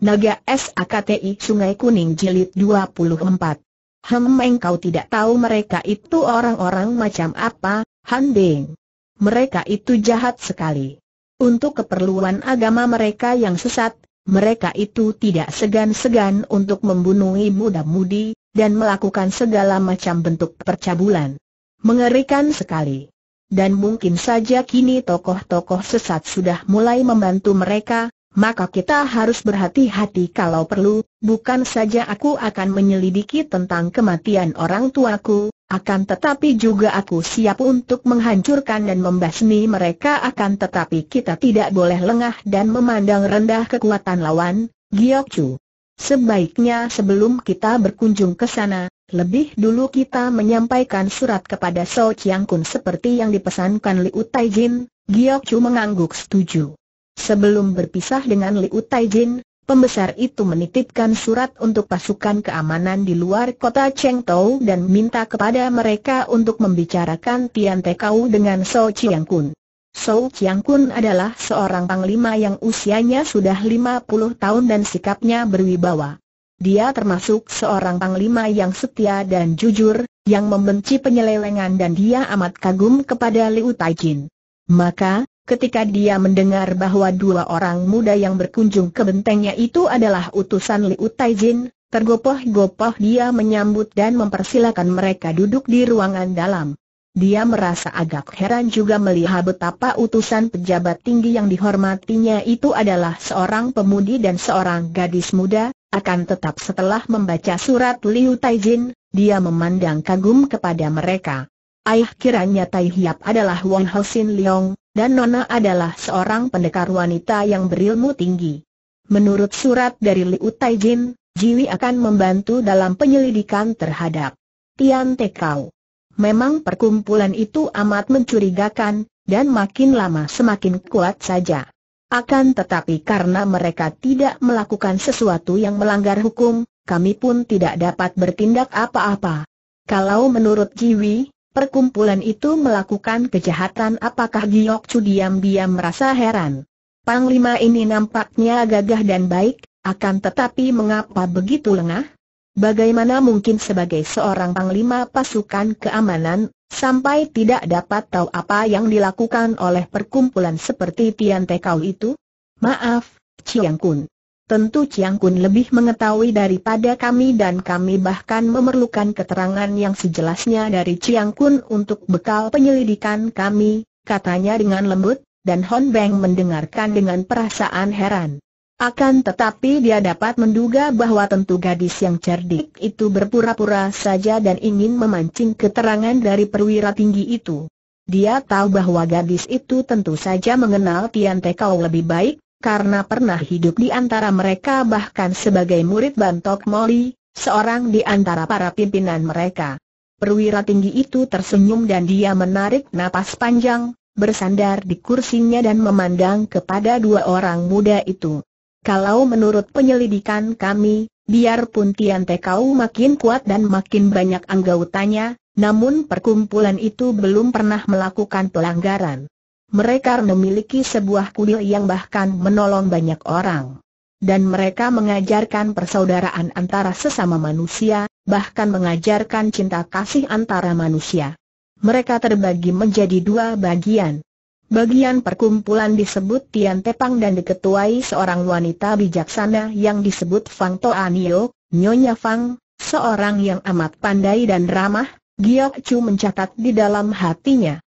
Naga SAKTI Sungai Kuning Jilid 24. Hem engkau tidak tahu mereka itu orang-orang macam apa, Han Beng. Mereka itu jahat sekali. Untuk keperluan agama mereka yang sesat, mereka itu tidak segan-segan untuk membunuh muda-mudi, dan melakukan segala macam bentuk percabulan. Mengerikan sekali. Dan mungkin saja kini tokoh-tokoh sesat sudah mulai membantu mereka, maka kita harus berhati-hati kalau perlu, bukan saja aku akan menyelidiki tentang kematian orang tuaku, akan tetapi juga aku siap untuk menghancurkan dan membasmi mereka akan tetapi kita tidak boleh lengah dan memandang rendah kekuatan lawan, Giok Chu. Sebaiknya sebelum kita berkunjung ke sana, lebih dulu kita menyampaikan surat kepada So Chiang Kun seperti yang dipesankan Liu Taijin, Giok Chu mengangguk setuju. Sebelum berpisah dengan Liu Taijin, pembesar itu menitipkan surat untuk pasukan keamanan di luar kota Chengtou dan minta kepada mereka untuk membicarakan Tian Kau dengan So Chiang Kun. So Chiang Kun adalah seorang panglima yang usianya sudah 50 tahun dan sikapnya berwibawa. Dia termasuk seorang panglima yang setia dan jujur, yang membenci penyelewengan dan dia amat kagum kepada Liu Taijin. Maka, ketika dia mendengar bahwa dua orang muda yang berkunjung ke bentengnya itu adalah utusan Liu Taijin, tergopoh-gopoh dia menyambut dan mempersilakan mereka duduk di ruangan dalam. Dia merasa agak heran juga melihat betapa utusan pejabat tinggi yang dihormatinya itu adalah seorang pemudi dan seorang gadis muda, akan tetap setelah membaca surat Liu Taijin, dia memandang kagum kepada mereka. Ayah kiranya Tai Hiap adalah Wang Hosin Leong, dan Nona adalah seorang pendekar wanita yang berilmu tinggi. Menurut surat dari Liu Taijin, Jiwi akan membantu dalam penyelidikan terhadap Tian Tekau. Memang perkumpulan itu amat mencurigakan, dan makin lama semakin kuat saja. Akan tetapi karena mereka tidak melakukan sesuatu yang melanggar hukum, kami pun tidak dapat bertindak apa-apa. Kalau menurut Jiwi, Perkumpulan itu melakukan kejahatan apakah Giok Chu diam-diam merasa heran. Panglima ini nampaknya gagah dan baik, akan tetapi mengapa begitu lengah? Bagaimana mungkin sebagai seorang panglima pasukan keamanan, sampai tidak dapat tahu apa yang dilakukan oleh perkumpulan seperti Tian Tekau itu? Maaf, Chiang Kun. Tentu Chiang Kun lebih mengetahui daripada kami dan kami bahkan memerlukan keterangan yang sejelasnya dari Chiang Kun untuk bekal penyelidikan kami, katanya dengan lembut, dan Hon Beng mendengarkan dengan perasaan heran. Akan tetapi dia dapat menduga bahwa tentu gadis yang cerdik itu berpura-pura saja dan ingin memancing keterangan dari perwira tinggi itu. Dia tahu bahwa gadis itu tentu saja mengenal Tian Tekau lebih baik, karena pernah hidup di antara mereka bahkan sebagai murid Bantok Moli, seorang di antara para pimpinan mereka. Perwira tinggi itu tersenyum dan dia menarik napas panjang, bersandar di kursinya dan memandang kepada dua orang muda itu. Kalau menurut penyelidikan kami, biarpun Tian Tekau makin kuat dan makin banyak anggotanya, namun perkumpulan itu belum pernah melakukan pelanggaran mereka memiliki sebuah kuil yang bahkan menolong banyak orang. Dan mereka mengajarkan persaudaraan antara sesama manusia, bahkan mengajarkan cinta kasih antara manusia. Mereka terbagi menjadi dua bagian. Bagian perkumpulan disebut Tian Tepang dan diketuai seorang wanita bijaksana yang disebut Fang Toanio, Nyonya Fang, seorang yang amat pandai dan ramah, Giok Chu mencatat di dalam hatinya.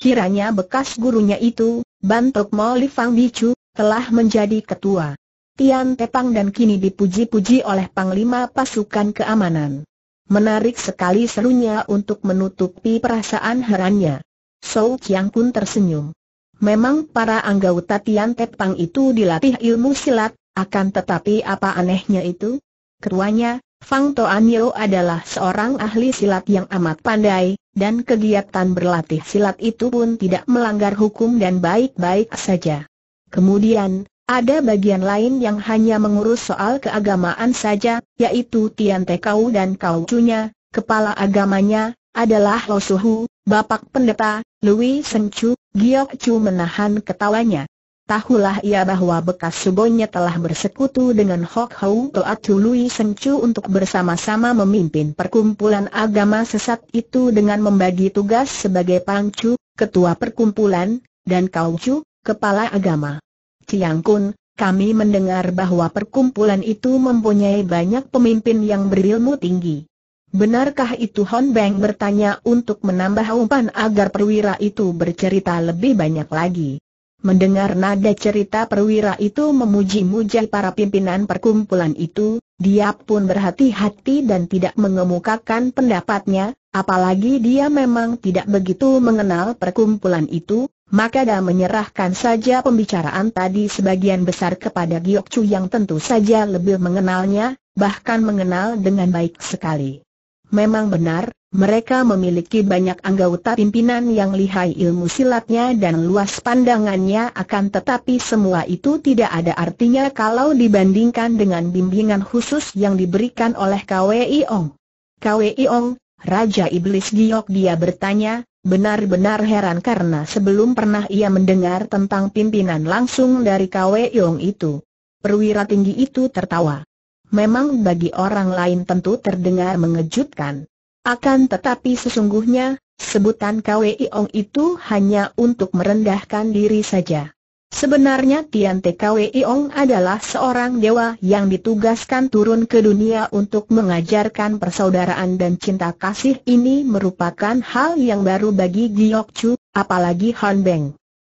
Kiranya bekas gurunya itu, Bantok Mo Li Fang Bicu, telah menjadi ketua Tian Tepang dan kini dipuji-puji oleh Panglima Pasukan Keamanan. Menarik sekali serunya untuk menutupi perasaan herannya. Sou Chiang Kun tersenyum. Memang para anggota Tian Tepang itu dilatih ilmu silat, akan tetapi apa anehnya itu? Ketuanya, Fang Toanyo adalah seorang ahli silat yang amat pandai, dan kegiatan berlatih silat itu pun tidak melanggar hukum dan baik-baik saja. Kemudian, ada bagian lain yang hanya mengurus soal keagamaan saja, yaitu Tian Te Kau dan Kau Cunya, kepala agamanya, adalah Lo Suhu, Bapak Pendeta, Louis Sengcu, Giok Chu menahan ketawanya. Tahulah ia bahwa bekas subonya telah bersekutu dengan Hok Hou Toatu Lui Seng Chu untuk bersama-sama memimpin perkumpulan agama sesat itu dengan membagi tugas sebagai Pangcu, ketua perkumpulan, dan Kau Chu, kepala agama. Tiang Kun, kami mendengar bahwa perkumpulan itu mempunyai banyak pemimpin yang berilmu tinggi. Benarkah itu Hon Beng bertanya untuk menambah umpan agar perwira itu bercerita lebih banyak lagi? Mendengar nada cerita perwira itu memuji-muji para pimpinan perkumpulan itu, dia pun berhati-hati dan tidak mengemukakan pendapatnya, apalagi dia memang tidak begitu mengenal perkumpulan itu, maka dia menyerahkan saja pembicaraan tadi sebagian besar kepada Giok Chu yang tentu saja lebih mengenalnya, bahkan mengenal dengan baik sekali. Memang benar, mereka memiliki banyak anggota pimpinan yang lihai ilmu silatnya dan luas pandangannya akan tetapi semua itu tidak ada artinya kalau dibandingkan dengan bimbingan khusus yang diberikan oleh KWI Ong. KWI Ong, Raja Iblis Giok dia bertanya, benar-benar heran karena sebelum pernah ia mendengar tentang pimpinan langsung dari KWI Ong itu. Perwira tinggi itu tertawa. Memang bagi orang lain tentu terdengar mengejutkan akan tetapi sesungguhnya, sebutan Kwei Ong itu hanya untuk merendahkan diri saja. Sebenarnya Tian TKWI Ong adalah seorang dewa yang ditugaskan turun ke dunia untuk mengajarkan persaudaraan dan cinta kasih ini merupakan hal yang baru bagi Giok Chu, apalagi Han Beng.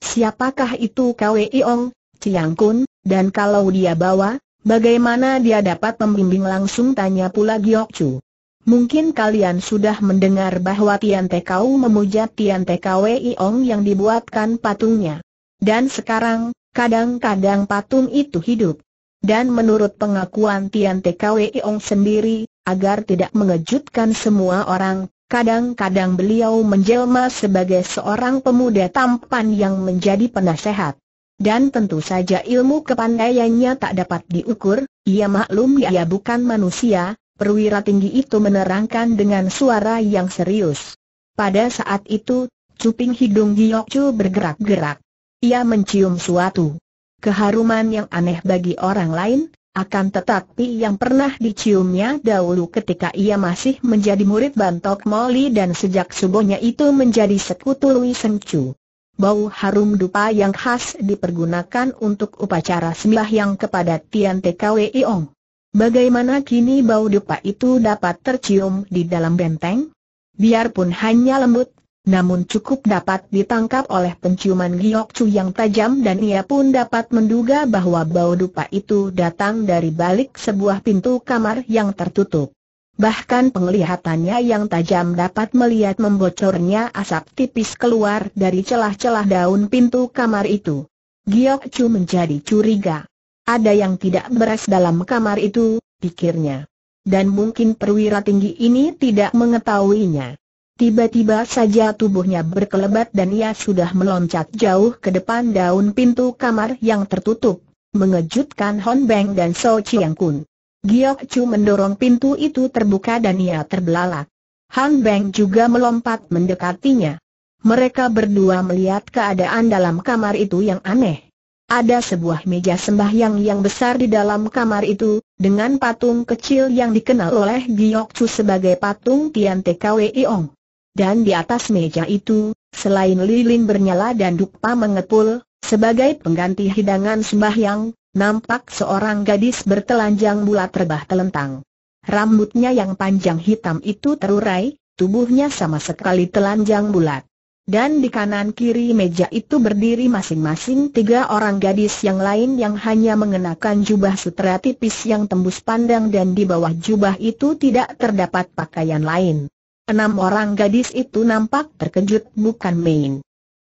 Siapakah itu KWI Ong, Chiang Kun, dan kalau dia bawa, bagaimana dia dapat membimbing langsung tanya pula Giok Chu. Mungkin kalian sudah mendengar bahwa Tian Tekau memuja Tian Wei Ong yang dibuatkan patungnya. Dan sekarang, kadang-kadang patung itu hidup. Dan menurut pengakuan Tian Wei Ong sendiri, agar tidak mengejutkan semua orang, kadang-kadang beliau menjelma sebagai seorang pemuda tampan yang menjadi penasehat. Dan tentu saja ilmu kepandaiannya tak dapat diukur, ia maklum ia bukan manusia, Perwira tinggi itu menerangkan dengan suara yang serius. Pada saat itu, cuping hidung Giok Chu bergerak-gerak. Ia mencium suatu keharuman yang aneh bagi orang lain, akan tetapi yang pernah diciumnya dahulu ketika ia masih menjadi murid Bantok Moli dan sejak subuhnya itu menjadi sekutu Lui Seng Chu. Bau harum dupa yang khas dipergunakan untuk upacara sembahyang kepada Tian TKWI Ong. Bagaimana kini bau dupa itu dapat tercium di dalam benteng? Biarpun hanya lembut, namun cukup dapat ditangkap oleh penciuman Giok Chu yang tajam dan ia pun dapat menduga bahwa bau dupa itu datang dari balik sebuah pintu kamar yang tertutup. Bahkan penglihatannya yang tajam dapat melihat membocornya asap tipis keluar dari celah-celah daun pintu kamar itu. Giok Chu menjadi curiga. Ada yang tidak beres dalam kamar itu, pikirnya. Dan mungkin perwira tinggi ini tidak mengetahuinya. Tiba-tiba saja tubuhnya berkelebat dan ia sudah meloncat jauh ke depan daun pintu kamar yang tertutup, mengejutkan Hon Beng dan So Chiang Kun. Giok Chu mendorong pintu itu terbuka dan ia terbelalak. Han Beng juga melompat mendekatinya. Mereka berdua melihat keadaan dalam kamar itu yang aneh. Ada sebuah meja sembahyang yang besar di dalam kamar itu, dengan patung kecil yang dikenal oleh Giok Chu sebagai patung Tian TKW Iong. Dan di atas meja itu, selain lilin bernyala dan dupa mengepul, sebagai pengganti hidangan sembahyang, nampak seorang gadis bertelanjang bulat terbah telentang. Rambutnya yang panjang hitam itu terurai, tubuhnya sama sekali telanjang bulat. Dan di kanan kiri meja itu berdiri masing-masing tiga orang gadis yang lain yang hanya mengenakan jubah sutra tipis yang tembus pandang dan di bawah jubah itu tidak terdapat pakaian lain. Enam orang gadis itu nampak terkejut bukan main.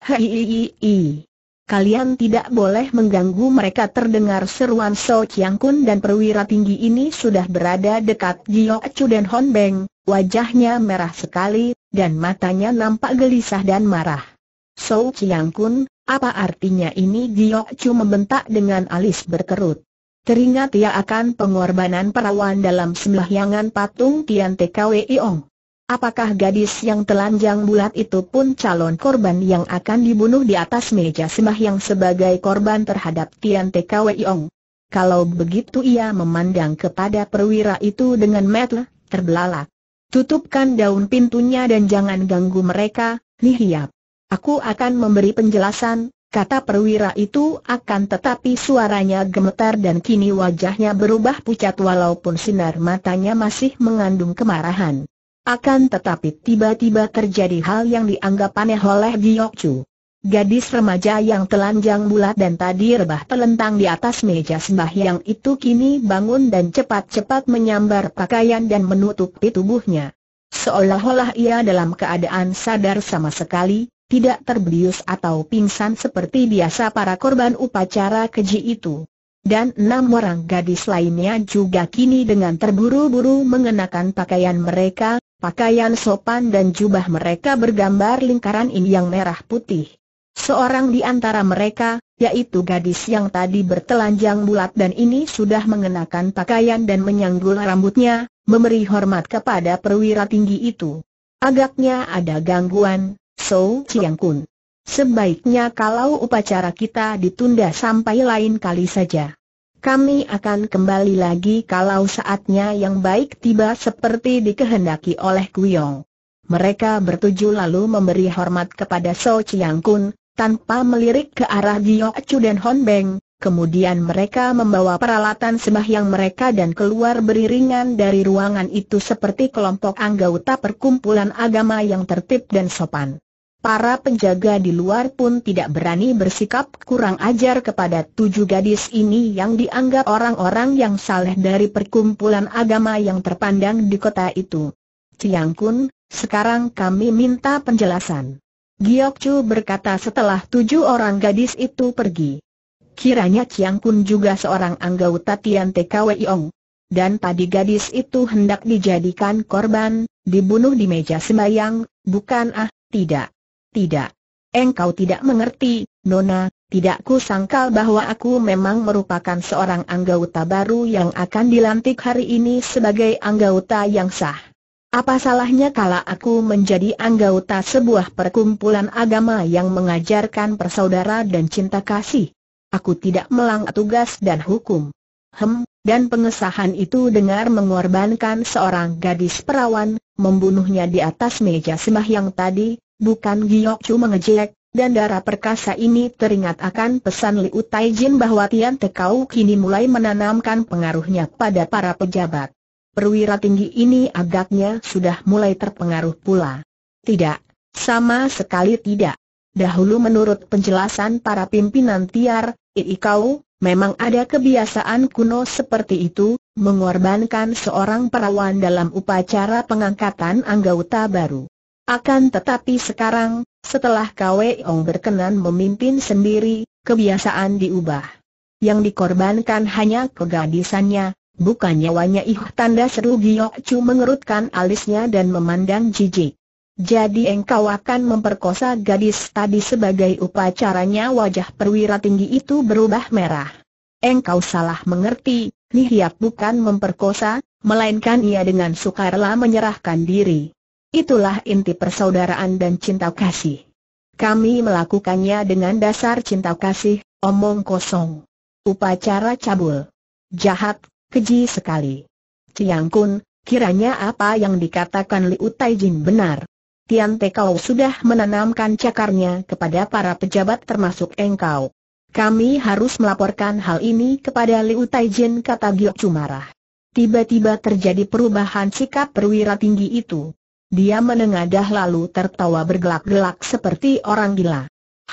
Hihihihi. Kalian tidak boleh mengganggu mereka terdengar seruan So Chiang Kun dan perwira tinggi ini sudah berada dekat Jiok Chu dan Hon Beng, wajahnya merah sekali, dan matanya nampak gelisah dan marah. So Chiang Kun, apa artinya ini Giok Chu membentak dengan alis berkerut. Teringat ia akan pengorbanan perawan dalam sembahyangan patung Tian TKWI Ong. Apakah gadis yang telanjang bulat itu pun calon korban yang akan dibunuh di atas meja sembahyang sebagai korban terhadap Tian TKWI Ong? Kalau begitu ia memandang kepada perwira itu dengan mata terbelalak. Tutupkan daun pintunya dan jangan ganggu mereka, Yap. Aku akan memberi penjelasan, kata perwira itu akan tetapi suaranya gemetar dan kini wajahnya berubah pucat walaupun sinar matanya masih mengandung kemarahan. Akan tetapi tiba-tiba terjadi hal yang dianggap aneh oleh Giyokcu. Gadis remaja yang telanjang bulat dan tadi rebah telentang di atas meja sembahyang itu kini bangun dan cepat-cepat menyambar pakaian dan menutupi tubuhnya. Seolah-olah ia dalam keadaan sadar sama sekali, tidak terbius atau pingsan seperti biasa para korban upacara keji itu. Dan enam orang gadis lainnya juga kini dengan terburu-buru mengenakan pakaian mereka, pakaian sopan dan jubah mereka bergambar lingkaran ini yang merah putih. Seorang di antara mereka, yaitu gadis yang tadi bertelanjang bulat dan ini sudah mengenakan pakaian dan menyanggul rambutnya, memberi hormat kepada perwira tinggi itu. Agaknya ada gangguan, So Chiang Kun. Sebaiknya kalau upacara kita ditunda sampai lain kali saja. Kami akan kembali lagi kalau saatnya yang baik tiba seperti dikehendaki oleh Kuyong. Mereka bertuju lalu memberi hormat kepada So Chiang Kun, tanpa melirik ke arah Chu dan Hon Beng, kemudian mereka membawa peralatan sembahyang mereka dan keluar beriringan dari ruangan itu seperti kelompok anggota perkumpulan agama yang tertib dan sopan. Para penjaga di luar pun tidak berani bersikap kurang ajar kepada tujuh gadis ini yang dianggap orang-orang yang saleh dari perkumpulan agama yang terpandang di kota itu. Ciang Kun, sekarang kami minta penjelasan. Giok Chu berkata setelah tujuh orang gadis itu pergi. Kiranya Chiang Kun juga seorang anggota Tian TKW Dan tadi gadis itu hendak dijadikan korban, dibunuh di meja sembayang, bukan ah, tidak. Tidak. Engkau tidak mengerti, Nona, tidak ku sangkal bahwa aku memang merupakan seorang anggota baru yang akan dilantik hari ini sebagai anggota yang sah. Apa salahnya kalau aku menjadi anggota sebuah perkumpulan agama yang mengajarkan persaudara dan cinta kasih? Aku tidak melanggar tugas dan hukum. Hem, dan pengesahan itu dengar mengorbankan seorang gadis perawan, membunuhnya di atas meja yang tadi, bukan cuma mengejek, dan darah perkasa ini teringat akan pesan Liu Taijin bahwa Tian Tekau kini mulai menanamkan pengaruhnya pada para pejabat perwira tinggi ini agaknya sudah mulai terpengaruh pula. Tidak, sama sekali tidak. Dahulu menurut penjelasan para pimpinan tiar, Ii memang ada kebiasaan kuno seperti itu, mengorbankan seorang perawan dalam upacara pengangkatan anggota baru. Akan tetapi sekarang, setelah Kweong Ong berkenan memimpin sendiri, kebiasaan diubah. Yang dikorbankan hanya kegadisannya, Bukan nyawanya ih tanda seru Giok Chu mengerutkan alisnya dan memandang jijik. Jadi engkau akan memperkosa gadis tadi sebagai upacaranya wajah perwira tinggi itu berubah merah. Engkau salah mengerti, Nihiap bukan memperkosa, melainkan ia dengan sukarela menyerahkan diri. Itulah inti persaudaraan dan cinta kasih. Kami melakukannya dengan dasar cinta kasih, omong kosong. Upacara cabul. Jahat Keji sekali. Ciang Kun, kiranya apa yang dikatakan Liu Taijin benar. Tian Te Kau sudah menanamkan cakarnya kepada para pejabat termasuk engkau. Kami harus melaporkan hal ini kepada Liu Taijin kata Giok Cumarah. Tiba-tiba terjadi perubahan sikap perwira tinggi itu. Dia menengadah lalu tertawa bergelak-gelak seperti orang gila.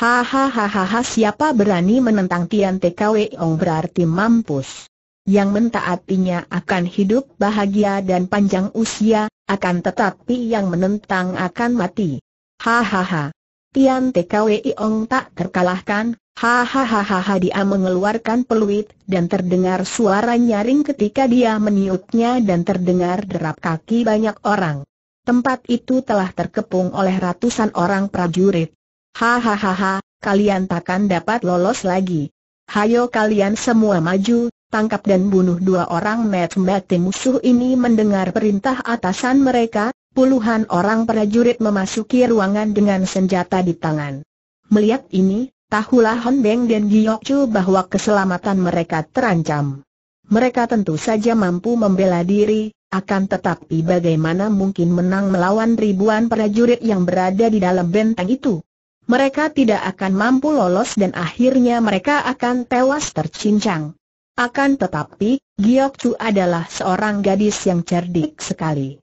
Hahaha siapa berani menentang Tian Te TKW Ong berarti mampus yang mentaatinya akan hidup bahagia dan panjang usia, akan tetapi yang menentang akan mati. Hahaha. Tian TKWI Ong tak terkalahkan, hahaha dia mengeluarkan peluit dan terdengar suara nyaring ketika dia meniupnya dan terdengar derap kaki banyak orang. Tempat itu telah terkepung oleh ratusan orang prajurit. Hahaha, kalian takkan dapat lolos lagi. Hayo kalian semua maju, tangkap dan bunuh dua orang met mati musuh ini mendengar perintah atasan mereka, puluhan orang prajurit memasuki ruangan dengan senjata di tangan. Melihat ini, tahulah Hon Beng dan Giyok Chu bahwa keselamatan mereka terancam. Mereka tentu saja mampu membela diri, akan tetapi bagaimana mungkin menang melawan ribuan prajurit yang berada di dalam benteng itu? Mereka tidak akan mampu lolos dan akhirnya mereka akan tewas tercincang. Akan tetapi, Giok Chu adalah seorang gadis yang cerdik sekali.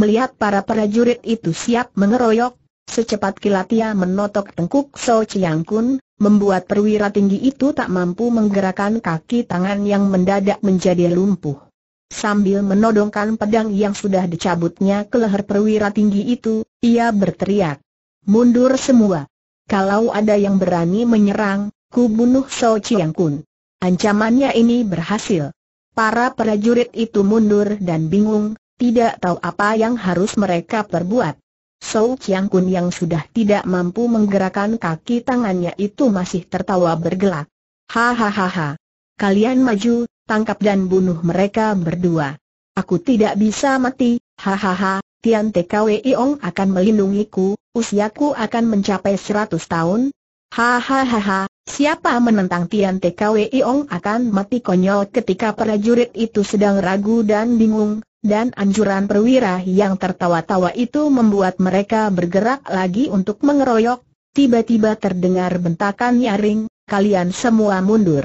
Melihat para prajurit itu siap mengeroyok, secepat kilat ia menotok tengkuk So Chiang Kun, membuat perwira tinggi itu tak mampu menggerakkan kaki tangan yang mendadak menjadi lumpuh. Sambil menodongkan pedang yang sudah dicabutnya ke leher perwira tinggi itu, ia berteriak. Mundur semua. Kalau ada yang berani menyerang, ku bunuh So Chiang Kun. Ancamannya ini berhasil. Para prajurit itu mundur dan bingung, tidak tahu apa yang harus mereka perbuat. Sou Chiang Kun yang sudah tidak mampu menggerakkan kaki tangannya itu masih tertawa bergelak. Hahaha. Kalian maju, tangkap dan bunuh mereka berdua. Aku tidak bisa mati, hahaha, Tian TKW Iong akan melindungiku, usiaku akan mencapai 100 tahun. Hahaha, Siapa menentang Tian TKWI Ong akan mati konyol ketika prajurit itu sedang ragu dan bingung, dan anjuran perwira yang tertawa-tawa itu membuat mereka bergerak lagi untuk mengeroyok, tiba-tiba terdengar bentakan nyaring, kalian semua mundur.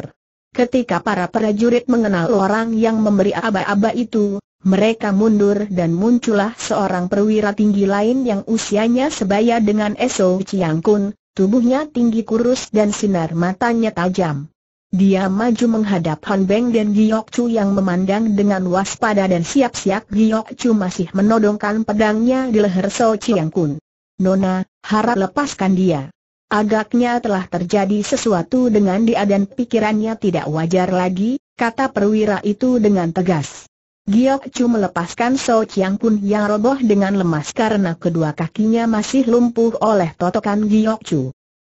Ketika para prajurit mengenal orang yang memberi aba-aba itu, mereka mundur dan muncullah seorang perwira tinggi lain yang usianya sebaya dengan Eso Chiang Kun, Tubuhnya tinggi kurus dan sinar matanya tajam. Dia maju menghadap Han Beng dan Giok Chu yang memandang dengan waspada dan siap-siap Giok Chu masih menodongkan pedangnya di leher So Chiang Kun. Nona, harap lepaskan dia. Agaknya telah terjadi sesuatu dengan dia dan pikirannya tidak wajar lagi, kata perwira itu dengan tegas. Giok Chu melepaskan So Chiang Kun yang roboh dengan lemas karena kedua kakinya masih lumpuh oleh totokan Giok Chu.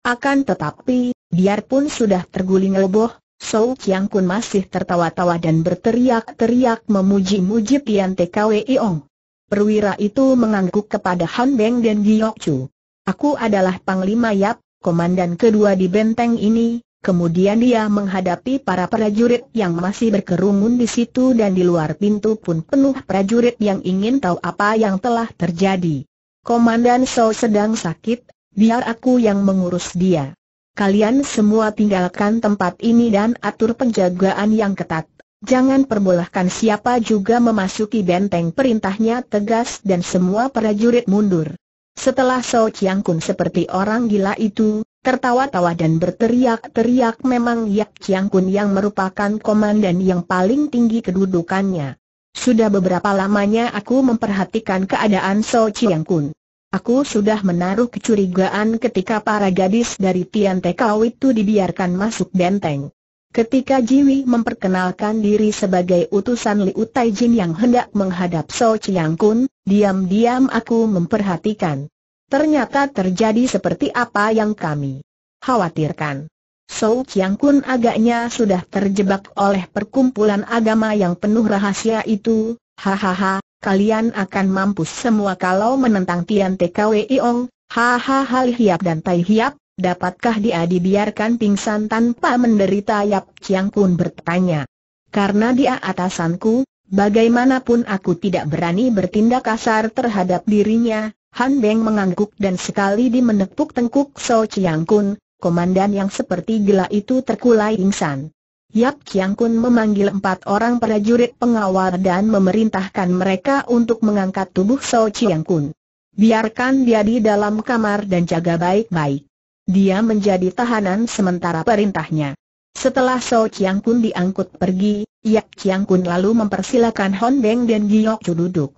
Akan tetapi, biarpun sudah terguling roboh, So Chiang Kun masih tertawa-tawa dan berteriak-teriak memuji-muji Pian TKWI Ong. Perwira itu mengangguk kepada Han Beng dan Giok Chu. Aku adalah Panglima Yap, komandan kedua di benteng ini, Kemudian dia menghadapi para prajurit yang masih berkerumun di situ dan di luar pintu pun penuh prajurit yang ingin tahu apa yang telah terjadi. Komandan So sedang sakit, biar aku yang mengurus dia. Kalian semua tinggalkan tempat ini dan atur penjagaan yang ketat. Jangan perbolehkan siapa juga memasuki benteng perintahnya tegas dan semua prajurit mundur. Setelah So Chiang Kun seperti orang gila itu, tertawa-tawa dan berteriak-teriak memang Yak Chiang Kun yang merupakan komandan yang paling tinggi kedudukannya. Sudah beberapa lamanya aku memperhatikan keadaan So Chiang Kun. Aku sudah menaruh kecurigaan ketika para gadis dari Tian Tekau itu dibiarkan masuk benteng. Ketika Jiwi memperkenalkan diri sebagai utusan Liu Taijin yang hendak menghadap So Chiang Kun, diam-diam aku memperhatikan. Ternyata terjadi seperti apa yang kami khawatirkan. So Chiang Kun agaknya sudah terjebak oleh perkumpulan agama yang penuh rahasia itu, hahaha, kalian akan mampus semua kalau menentang Tian TKWI Ong, hahaha Hiap dan Tai Hiap, dapatkah dia dibiarkan pingsan tanpa menderita Yap Chiang Kun bertanya. Karena dia atasanku, bagaimanapun aku tidak berani bertindak kasar terhadap dirinya, Han Beng mengangguk dan sekali di menepuk tengkuk So Chiang Kun, komandan yang seperti gila itu terkulai insan. Yap Chiang Kun memanggil empat orang prajurit pengawal dan memerintahkan mereka untuk mengangkat tubuh So Chiang Kun. Biarkan dia di dalam kamar dan jaga baik-baik. Dia menjadi tahanan sementara perintahnya. Setelah So Chiang Kun diangkut pergi, Yap Chiang Kun lalu mempersilakan Hon Beng dan Giyok Chu duduk.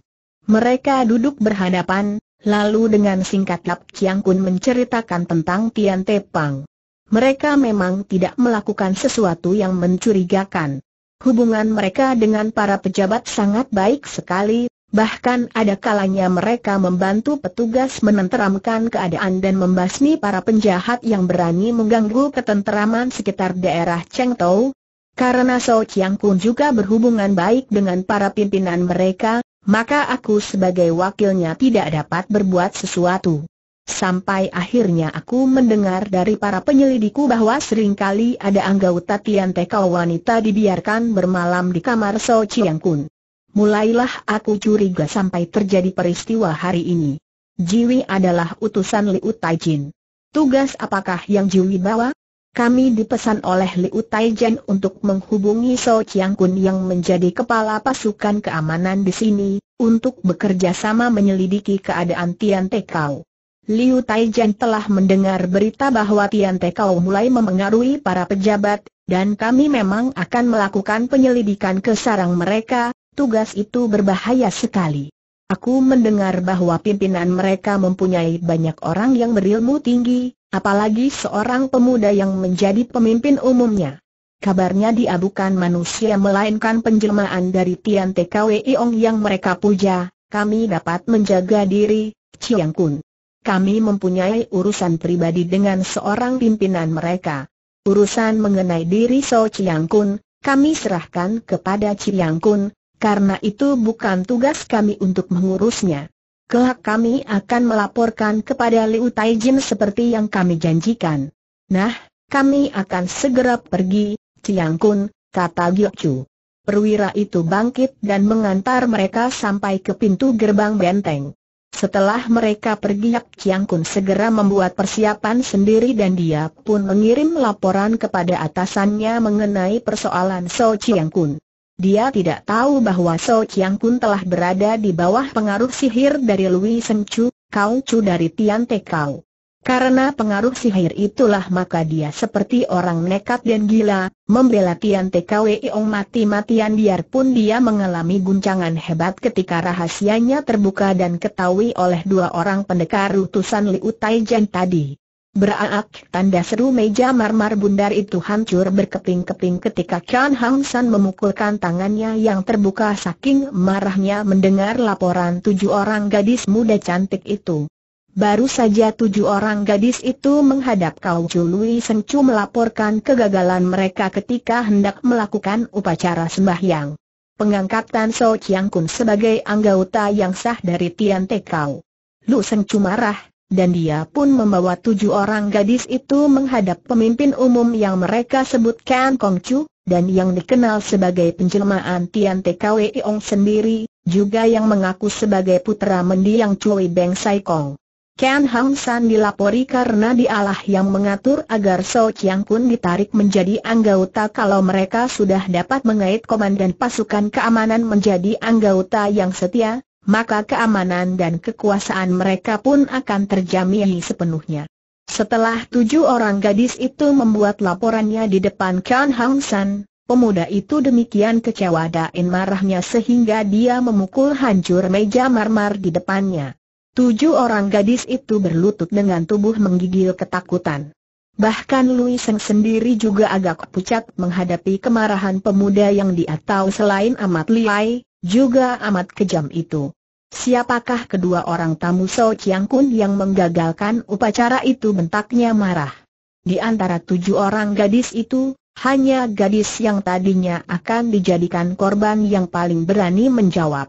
Mereka duduk berhadapan, Lalu dengan singkat Lap Chiang Kun menceritakan tentang Tian Te Pang. Mereka memang tidak melakukan sesuatu yang mencurigakan. Hubungan mereka dengan para pejabat sangat baik sekali, bahkan ada kalanya mereka membantu petugas menenteramkan keadaan dan membasmi para penjahat yang berani mengganggu ketenteraman sekitar daerah Chengtou. Karena So Chiang Kun juga berhubungan baik dengan para pimpinan mereka, maka aku sebagai wakilnya tidak dapat berbuat sesuatu. Sampai akhirnya aku mendengar dari para penyelidiku bahwa seringkali ada anggota Tian Teka wanita dibiarkan bermalam di kamar So Chiang Kun. Mulailah aku curiga sampai terjadi peristiwa hari ini. Jiwi adalah utusan Liu Taijin. Tugas apakah yang Jiwi bawa? Kami dipesan oleh Liu Taijen untuk menghubungi So Chiang Kun yang menjadi kepala pasukan keamanan di sini, untuk bekerja sama menyelidiki keadaan Tian Tekau. Liu Taijen telah mendengar berita bahwa Tian Tekau mulai memengaruhi para pejabat, dan kami memang akan melakukan penyelidikan ke sarang mereka, tugas itu berbahaya sekali. Aku mendengar bahwa pimpinan mereka mempunyai banyak orang yang berilmu tinggi, Apalagi seorang pemuda yang menjadi pemimpin umumnya. Kabarnya dia bukan manusia melainkan penjelmaan dari Tian TKW Iong yang mereka puja, kami dapat menjaga diri, Chiang Kun. Kami mempunyai urusan pribadi dengan seorang pimpinan mereka. Urusan mengenai diri So Chiang Kun, kami serahkan kepada Chiang Kun, karena itu bukan tugas kami untuk mengurusnya. Kelak kami akan melaporkan kepada Liu Taijin seperti yang kami janjikan. Nah, kami akan segera pergi, Ciang Kun, kata Giok Chu. Perwira itu bangkit dan mengantar mereka sampai ke pintu gerbang benteng. Setelah mereka pergi, Ciang Kun segera membuat persiapan sendiri dan dia pun mengirim laporan kepada atasannya mengenai persoalan So Ciang Kun. Dia tidak tahu bahwa So Chiang Kun telah berada di bawah pengaruh sihir dari Lui Seng Chu, Kau Chu dari Tian Te Kau. Karena pengaruh sihir itulah maka dia seperti orang nekat dan gila, membela Tian Te Kau Ong mati-matian biarpun dia mengalami guncangan hebat ketika rahasianya terbuka dan ketahui oleh dua orang pendekar utusan Liu Tai Jan tadi. Beraak tanda seru meja marmer bundar itu hancur berkeping-keping ketika Chan Hang San memukulkan tangannya yang terbuka saking marahnya mendengar laporan tujuh orang gadis muda cantik itu. Baru saja tujuh orang gadis itu menghadap kau Lui Seng Chu melaporkan kegagalan mereka ketika hendak melakukan upacara sembahyang. Pengangkatan So Chiang Kun sebagai anggota yang sah dari Tian Te Kau. Lu Seng Chu marah, dan dia pun membawa tujuh orang gadis itu menghadap pemimpin umum yang mereka sebut Kong Chu dan yang dikenal sebagai penjelmaan Tian TKW Ong sendiri, juga yang mengaku sebagai putra mendiang Cui Beng Sai Kong. Ken Hang San dilapori karena dialah yang mengatur agar So Chiang Kun ditarik menjadi anggota kalau mereka sudah dapat mengait komandan pasukan keamanan menjadi anggota yang setia, maka keamanan dan kekuasaan mereka pun akan terjamin sepenuhnya. Setelah tujuh orang gadis itu membuat laporannya di depan Kan Hang San, pemuda itu demikian kecewa dan marahnya sehingga dia memukul hancur meja marmer di depannya. Tujuh orang gadis itu berlutut dengan tubuh menggigil ketakutan. Bahkan Lui Seng sendiri juga agak pucat menghadapi kemarahan pemuda yang dia tahu selain amat liai, juga amat kejam itu. Siapakah kedua orang tamu So Chiang Kun yang menggagalkan upacara itu bentaknya marah. Di antara tujuh orang gadis itu, hanya gadis yang tadinya akan dijadikan korban yang paling berani menjawab.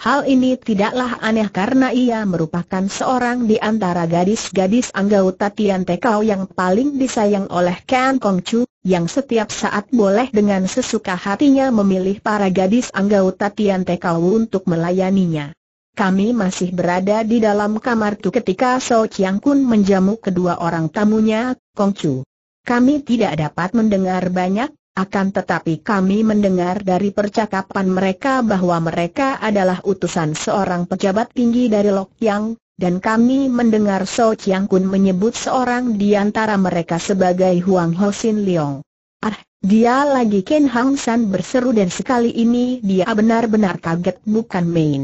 Hal ini tidaklah aneh karena ia merupakan seorang di antara gadis-gadis anggota Tian Tekau yang paling disayang oleh Ken Kong Chu, yang setiap saat boleh dengan sesuka hatinya memilih para gadis anggota Tian Tekau untuk melayaninya. Kami masih berada di dalam kamar tu ketika So Chiang Kun menjamu kedua orang tamunya, Kong Chu. Kami tidak dapat mendengar banyak, akan tetapi kami mendengar dari percakapan mereka bahwa mereka adalah utusan seorang pejabat tinggi dari Lok Yang, dan kami mendengar So Chiang Kun menyebut seorang di antara mereka sebagai Huang Ho Sin Leong. Ah, dia lagi Ken Hang San berseru dan sekali ini dia benar-benar kaget bukan main.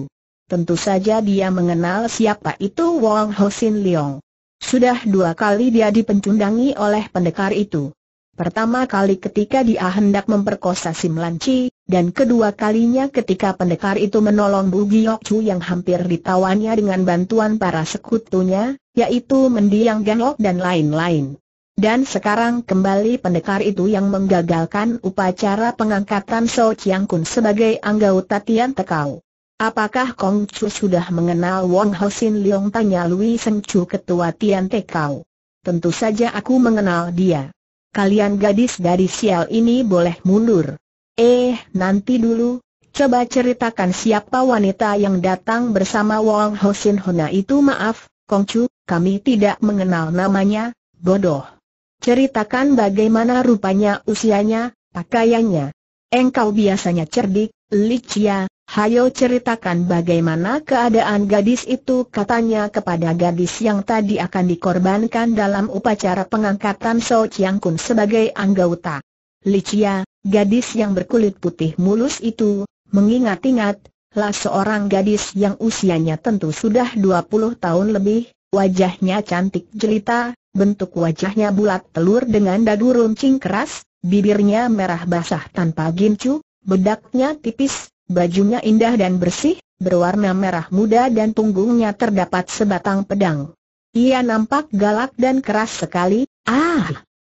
Tentu saja dia mengenal siapa itu Huang Ho Sin Leong. Sudah dua kali dia dipencundangi oleh pendekar itu. Pertama kali ketika dia hendak memperkosa Sim Simlanci, dan kedua kalinya ketika pendekar itu menolong Bu Giok Chu yang hampir ditawannya dengan bantuan para sekutunya, yaitu mendiang Ganok dan lain-lain. Dan sekarang kembali pendekar itu yang menggagalkan upacara pengangkatan So Chiang Kun sebagai anggota Tian Tekau. Apakah Kong Chu sudah mengenal Wong Sin Leong tanya Lui Seng Chu ketua Tian Tekau. Tentu saja aku mengenal dia kalian gadis dari sial ini boleh mundur. Eh, nanti dulu, coba ceritakan siapa wanita yang datang bersama Wong Hosin Hona itu maaf, Kongcu, kami tidak mengenal namanya, bodoh. Ceritakan bagaimana rupanya usianya, pakaiannya. Engkau biasanya cerdik, licia, Hayo ceritakan bagaimana keadaan gadis itu katanya kepada gadis yang tadi akan dikorbankan dalam upacara pengangkatan So Chiang Kun sebagai anggota. Licia, gadis yang berkulit putih mulus itu, mengingat-ingat, lah seorang gadis yang usianya tentu sudah 20 tahun lebih, wajahnya cantik jelita, bentuk wajahnya bulat telur dengan dadu runcing keras, bibirnya merah basah tanpa gincu, bedaknya tipis, Bajunya indah dan bersih, berwarna merah muda dan punggungnya terdapat sebatang pedang. Ia nampak galak dan keras sekali, ah!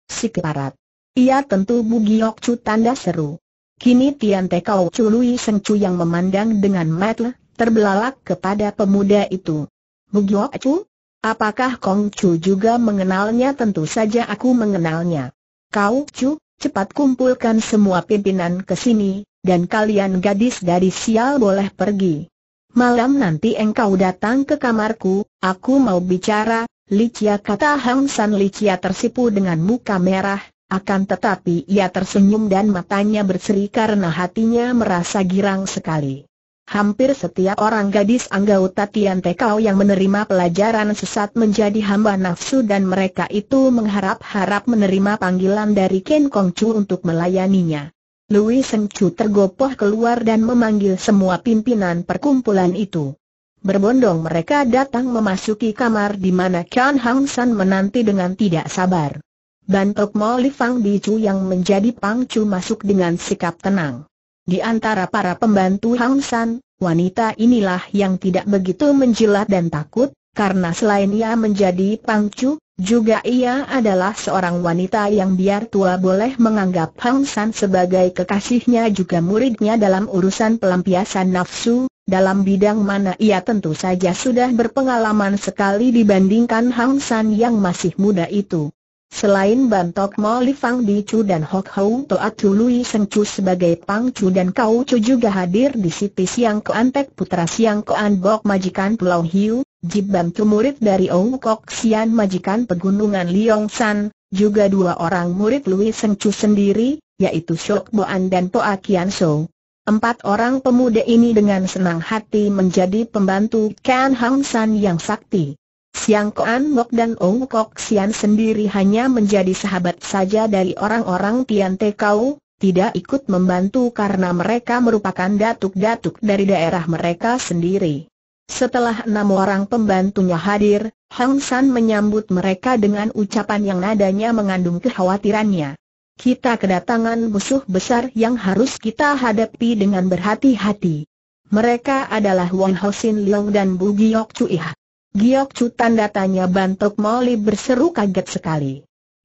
Si keparat. Ia tentu Bugiok Chu tanda seru. Kini Tian Tekau Chu Lui Seng Chu yang memandang dengan mata terbelalak kepada pemuda itu. Bugiok Chu? Apakah Kong Chu juga mengenalnya? Tentu saja aku mengenalnya. Kau Chu, cepat kumpulkan semua pimpinan ke sini, dan kalian gadis dari sial boleh pergi. Malam nanti engkau datang ke kamarku, aku mau bicara, Licia kata Hang San Licia tersipu dengan muka merah, akan tetapi ia tersenyum dan matanya berseri karena hatinya merasa girang sekali. Hampir setiap orang gadis anggota Tian Tekau yang menerima pelajaran sesat menjadi hamba nafsu dan mereka itu mengharap-harap menerima panggilan dari Ken Kong Chu untuk melayaninya. Louis Sencu tergopoh keluar dan memanggil semua pimpinan perkumpulan itu. Berbondong mereka datang memasuki kamar di mana Chan Hang San menanti dengan tidak sabar. Bantok Mo Li Fang Bicu yang menjadi Pang Chu masuk dengan sikap tenang. Di antara para pembantu Hang San, wanita inilah yang tidak begitu menjilat dan takut, karena selain ia menjadi Pang Chu. Juga ia adalah seorang wanita yang biar tua boleh menganggap Hang San sebagai kekasihnya juga muridnya dalam urusan pelampiasan nafsu, dalam bidang mana ia tentu saja sudah berpengalaman sekali dibandingkan Hang San yang masih muda itu. Selain Bantok Mo Li Fang Di Chu dan Hok Hou Toat Lui Seng Chu sebagai Pang Chu dan Kau Chu juga hadir di Siti Siang Koan Tek Putra Siang Koan Bok Majikan Pulau Hiu, Jibbantu murid dari Ong Kok Sian majikan pegunungan Liong San, juga dua orang murid Lui Seng Chu sendiri, yaitu Shok Boan dan A Kian So. Empat orang pemuda ini dengan senang hati menjadi pembantu Kan Hang San yang sakti. Siang Koan Mok dan Ong Kok Sian sendiri hanya menjadi sahabat saja dari orang-orang Tian Te Kau, tidak ikut membantu karena mereka merupakan datuk-datuk dari daerah mereka sendiri. Setelah enam orang pembantunya hadir, Hang San menyambut mereka dengan ucapan yang nadanya mengandung kekhawatirannya. Kita kedatangan musuh besar yang harus kita hadapi dengan berhati-hati. Mereka adalah Wang Sin Leong dan Bu Giok Iha. Giok Chu tanda tanya bantok Molly berseru kaget sekali.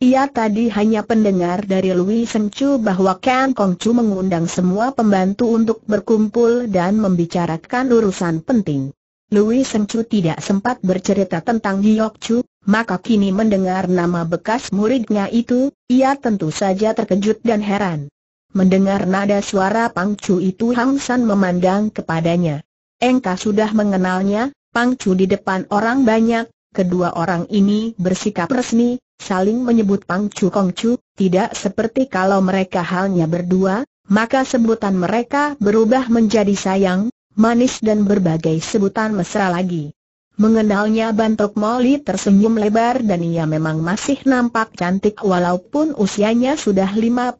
Ia tadi hanya pendengar dari Louis Seng Chu bahwa Ken Kong Chu mengundang semua pembantu untuk berkumpul dan membicarakan urusan penting. Louis Sencu tidak sempat bercerita tentang Giok Chu, maka kini mendengar nama bekas muridnya itu, ia tentu saja terkejut dan heran. Mendengar nada suara Pang Chu itu Hang San memandang kepadanya. Engkau sudah mengenalnya, Pang Chu di depan orang banyak, kedua orang ini bersikap resmi, saling menyebut Pang Chu Kong Chu, tidak seperti kalau mereka halnya berdua, maka sebutan mereka berubah menjadi sayang, manis dan berbagai sebutan mesra lagi. Mengenalnya Bantok Molly tersenyum lebar dan ia memang masih nampak cantik walaupun usianya sudah 57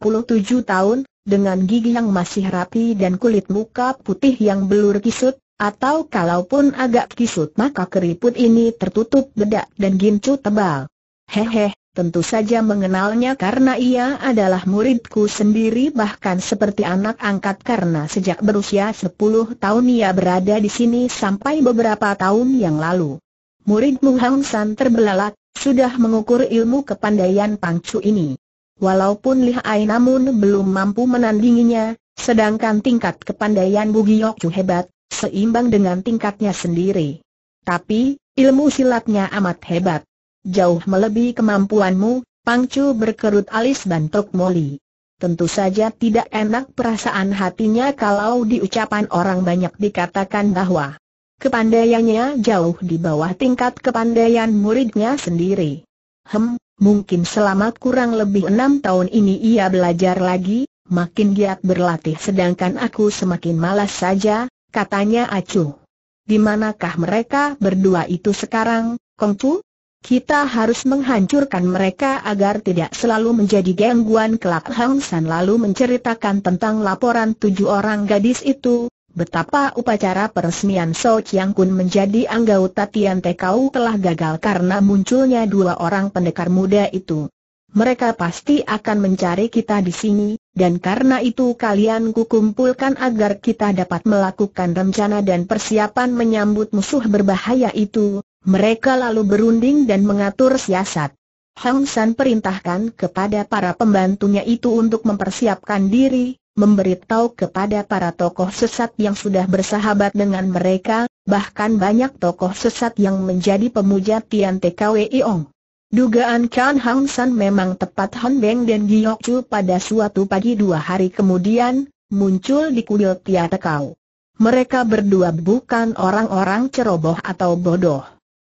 tahun, dengan gigi yang masih rapi dan kulit muka putih yang belur kisut, atau kalaupun agak kisut maka keriput ini tertutup bedak dan gincu tebal. Hehe, Tentu saja mengenalnya karena ia adalah muridku sendiri bahkan seperti anak angkat karena sejak berusia 10 tahun ia berada di sini sampai beberapa tahun yang lalu. Muridmu Hang San terbelalak, sudah mengukur ilmu kepandaian Pangcu ini. Walaupun lihai namun belum mampu menandinginya, sedangkan tingkat kepandaian Giok Chu hebat, seimbang dengan tingkatnya sendiri. Tapi, ilmu silatnya amat hebat jauh melebihi kemampuanmu, Pangcu berkerut alis bantok Moli. Tentu saja tidak enak perasaan hatinya kalau di ucapan orang banyak dikatakan bahwa kepandaiannya jauh di bawah tingkat kepandaian muridnya sendiri. Hem, mungkin selama kurang lebih enam tahun ini ia belajar lagi, makin giat berlatih sedangkan aku semakin malas saja, katanya acuh. Di manakah mereka berdua itu sekarang, Kongcu? Kita harus menghancurkan mereka agar tidak selalu menjadi gangguan kelak Hang San lalu menceritakan tentang laporan tujuh orang gadis itu, betapa upacara peresmian So Chiang Kun menjadi anggota Tian Tekau telah gagal karena munculnya dua orang pendekar muda itu. Mereka pasti akan mencari kita di sini, dan karena itu kalian kumpulkan agar kita dapat melakukan rencana dan persiapan menyambut musuh berbahaya itu, mereka lalu berunding dan mengatur siasat. Hang San perintahkan kepada para pembantunya itu untuk mempersiapkan diri, memberitahu kepada para tokoh sesat yang sudah bersahabat dengan mereka, bahkan banyak tokoh sesat yang menjadi pemuja Tian TKWI Ong. Dugaan Chan Hang San memang tepat Han Beng dan Giyok Chu pada suatu pagi dua hari kemudian, muncul di kuil Tiatekau. Mereka berdua bukan orang-orang ceroboh atau bodoh.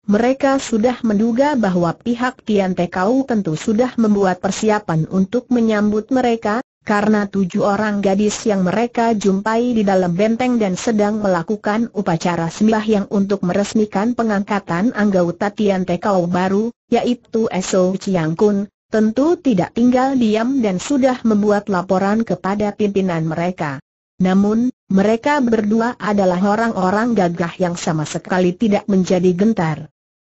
Mereka sudah menduga bahwa pihak Tian Tekau tentu sudah membuat persiapan untuk menyambut mereka, karena tujuh orang gadis yang mereka jumpai di dalam benteng dan sedang melakukan upacara yang untuk meresmikan pengangkatan anggota Tian Tekau baru, yaitu Eso Chiang Kun, tentu tidak tinggal diam dan sudah membuat laporan kepada pimpinan mereka. Namun, mereka berdua adalah orang-orang gagah yang sama sekali tidak menjadi gentar.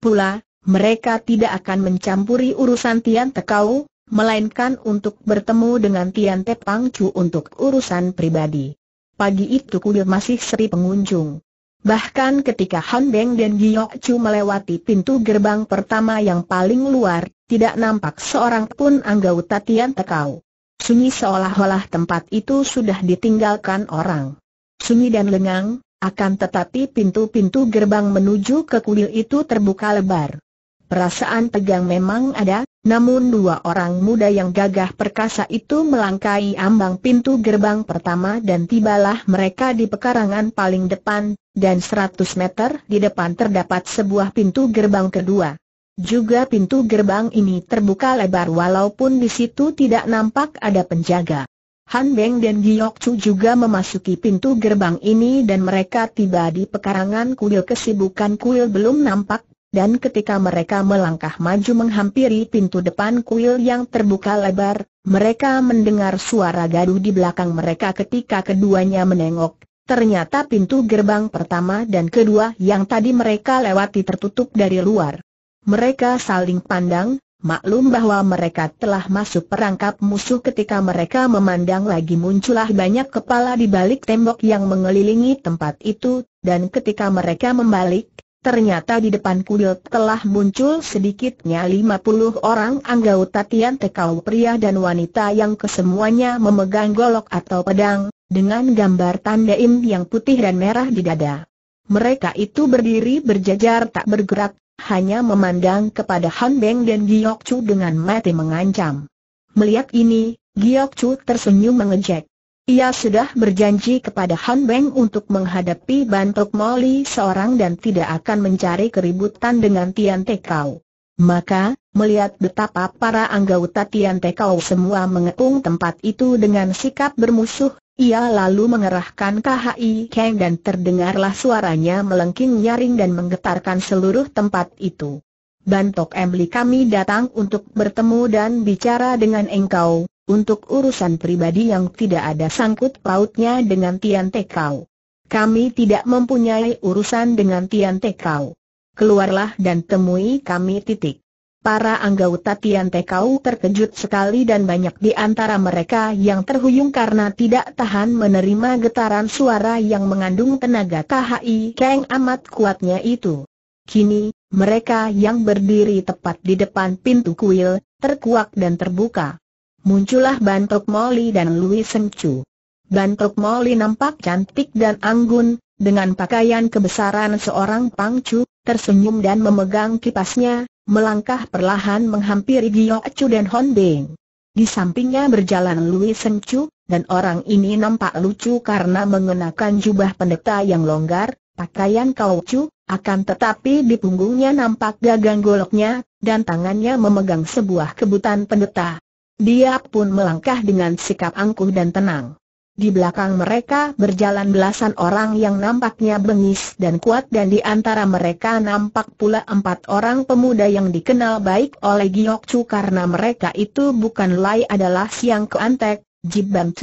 Pula, mereka tidak akan mencampuri urusan Tian Tekau, melainkan untuk bertemu dengan Tian Te Pang Chu untuk urusan pribadi. Pagi itu kuil masih seri pengunjung. Bahkan ketika Han Beng dan Giok Chu melewati pintu gerbang pertama yang paling luar, tidak nampak seorang pun anggota Tian Tekau. Sunyi seolah-olah tempat itu sudah ditinggalkan orang. Sunyi dan lengang, akan tetapi pintu-pintu gerbang menuju ke kuil itu terbuka lebar. Perasaan tegang memang ada, namun dua orang muda yang gagah perkasa itu melangkai ambang pintu gerbang pertama dan tibalah mereka di pekarangan paling depan, dan 100 meter di depan terdapat sebuah pintu gerbang kedua. Juga pintu gerbang ini terbuka lebar walaupun di situ tidak nampak ada penjaga. Han Beng dan Giok Chu juga memasuki pintu gerbang ini dan mereka tiba di pekarangan kuil kesibukan kuil belum nampak, dan ketika mereka melangkah maju menghampiri pintu depan kuil yang terbuka lebar, mereka mendengar suara gaduh di belakang mereka ketika keduanya menengok. Ternyata pintu gerbang pertama dan kedua yang tadi mereka lewati tertutup dari luar. Mereka saling pandang, maklum bahwa mereka telah masuk perangkap musuh ketika mereka memandang lagi muncullah banyak kepala di balik tembok yang mengelilingi tempat itu, dan ketika mereka membalik, Ternyata di depan kuil telah muncul sedikitnya 50 orang anggota Tian Tekau pria dan wanita yang kesemuanya memegang golok atau pedang, dengan gambar tanda im yang putih dan merah di dada. Mereka itu berdiri berjajar tak bergerak, hanya memandang kepada Han Beng dan Giok Chu dengan mati mengancam. Melihat ini, Giok Chu tersenyum mengejek. Ia sudah berjanji kepada Han Beng untuk menghadapi Bantok Moli seorang dan tidak akan mencari keributan dengan Tian Tekau. Maka, melihat betapa para anggota Tian Tekau semua mengepung tempat itu dengan sikap bermusuh, ia lalu mengerahkan KHI Kang dan terdengarlah suaranya melengking nyaring dan menggetarkan seluruh tempat itu. Bantok Emily kami datang untuk bertemu dan bicara dengan engkau, untuk urusan pribadi yang tidak ada sangkut pautnya dengan Tian Tekau. Kami tidak mempunyai urusan dengan Tian Tekau. Keluarlah dan temui kami titik. Para anggota Tian Tekau terkejut sekali dan banyak di antara mereka yang terhuyung karena tidak tahan menerima getaran suara yang mengandung tenaga KHI Kang amat kuatnya itu. Kini, mereka yang berdiri tepat di depan pintu kuil, terkuak dan terbuka. Muncullah Bantok Moli dan Lui Sengcu. Bantok Moli nampak cantik dan anggun, dengan pakaian kebesaran seorang pangcu, tersenyum dan memegang kipasnya, melangkah perlahan menghampiri Gio Chu dan Hon Beng. Di sampingnya berjalan Lui Seng Chu, dan orang ini nampak lucu karena mengenakan jubah pendeta yang longgar, pakaian kaucu, akan tetapi di punggungnya nampak gagang goloknya, dan tangannya memegang sebuah kebutan pendeta. Dia pun melangkah dengan sikap angkuh dan tenang. Di belakang mereka berjalan belasan orang yang nampaknya bengis dan kuat dan di antara mereka nampak pula empat orang pemuda yang dikenal baik oleh Giok karena mereka itu bukan lai adalah Siang Keantek, Jib Bam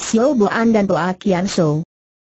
Xiao Boan dan Toa Kian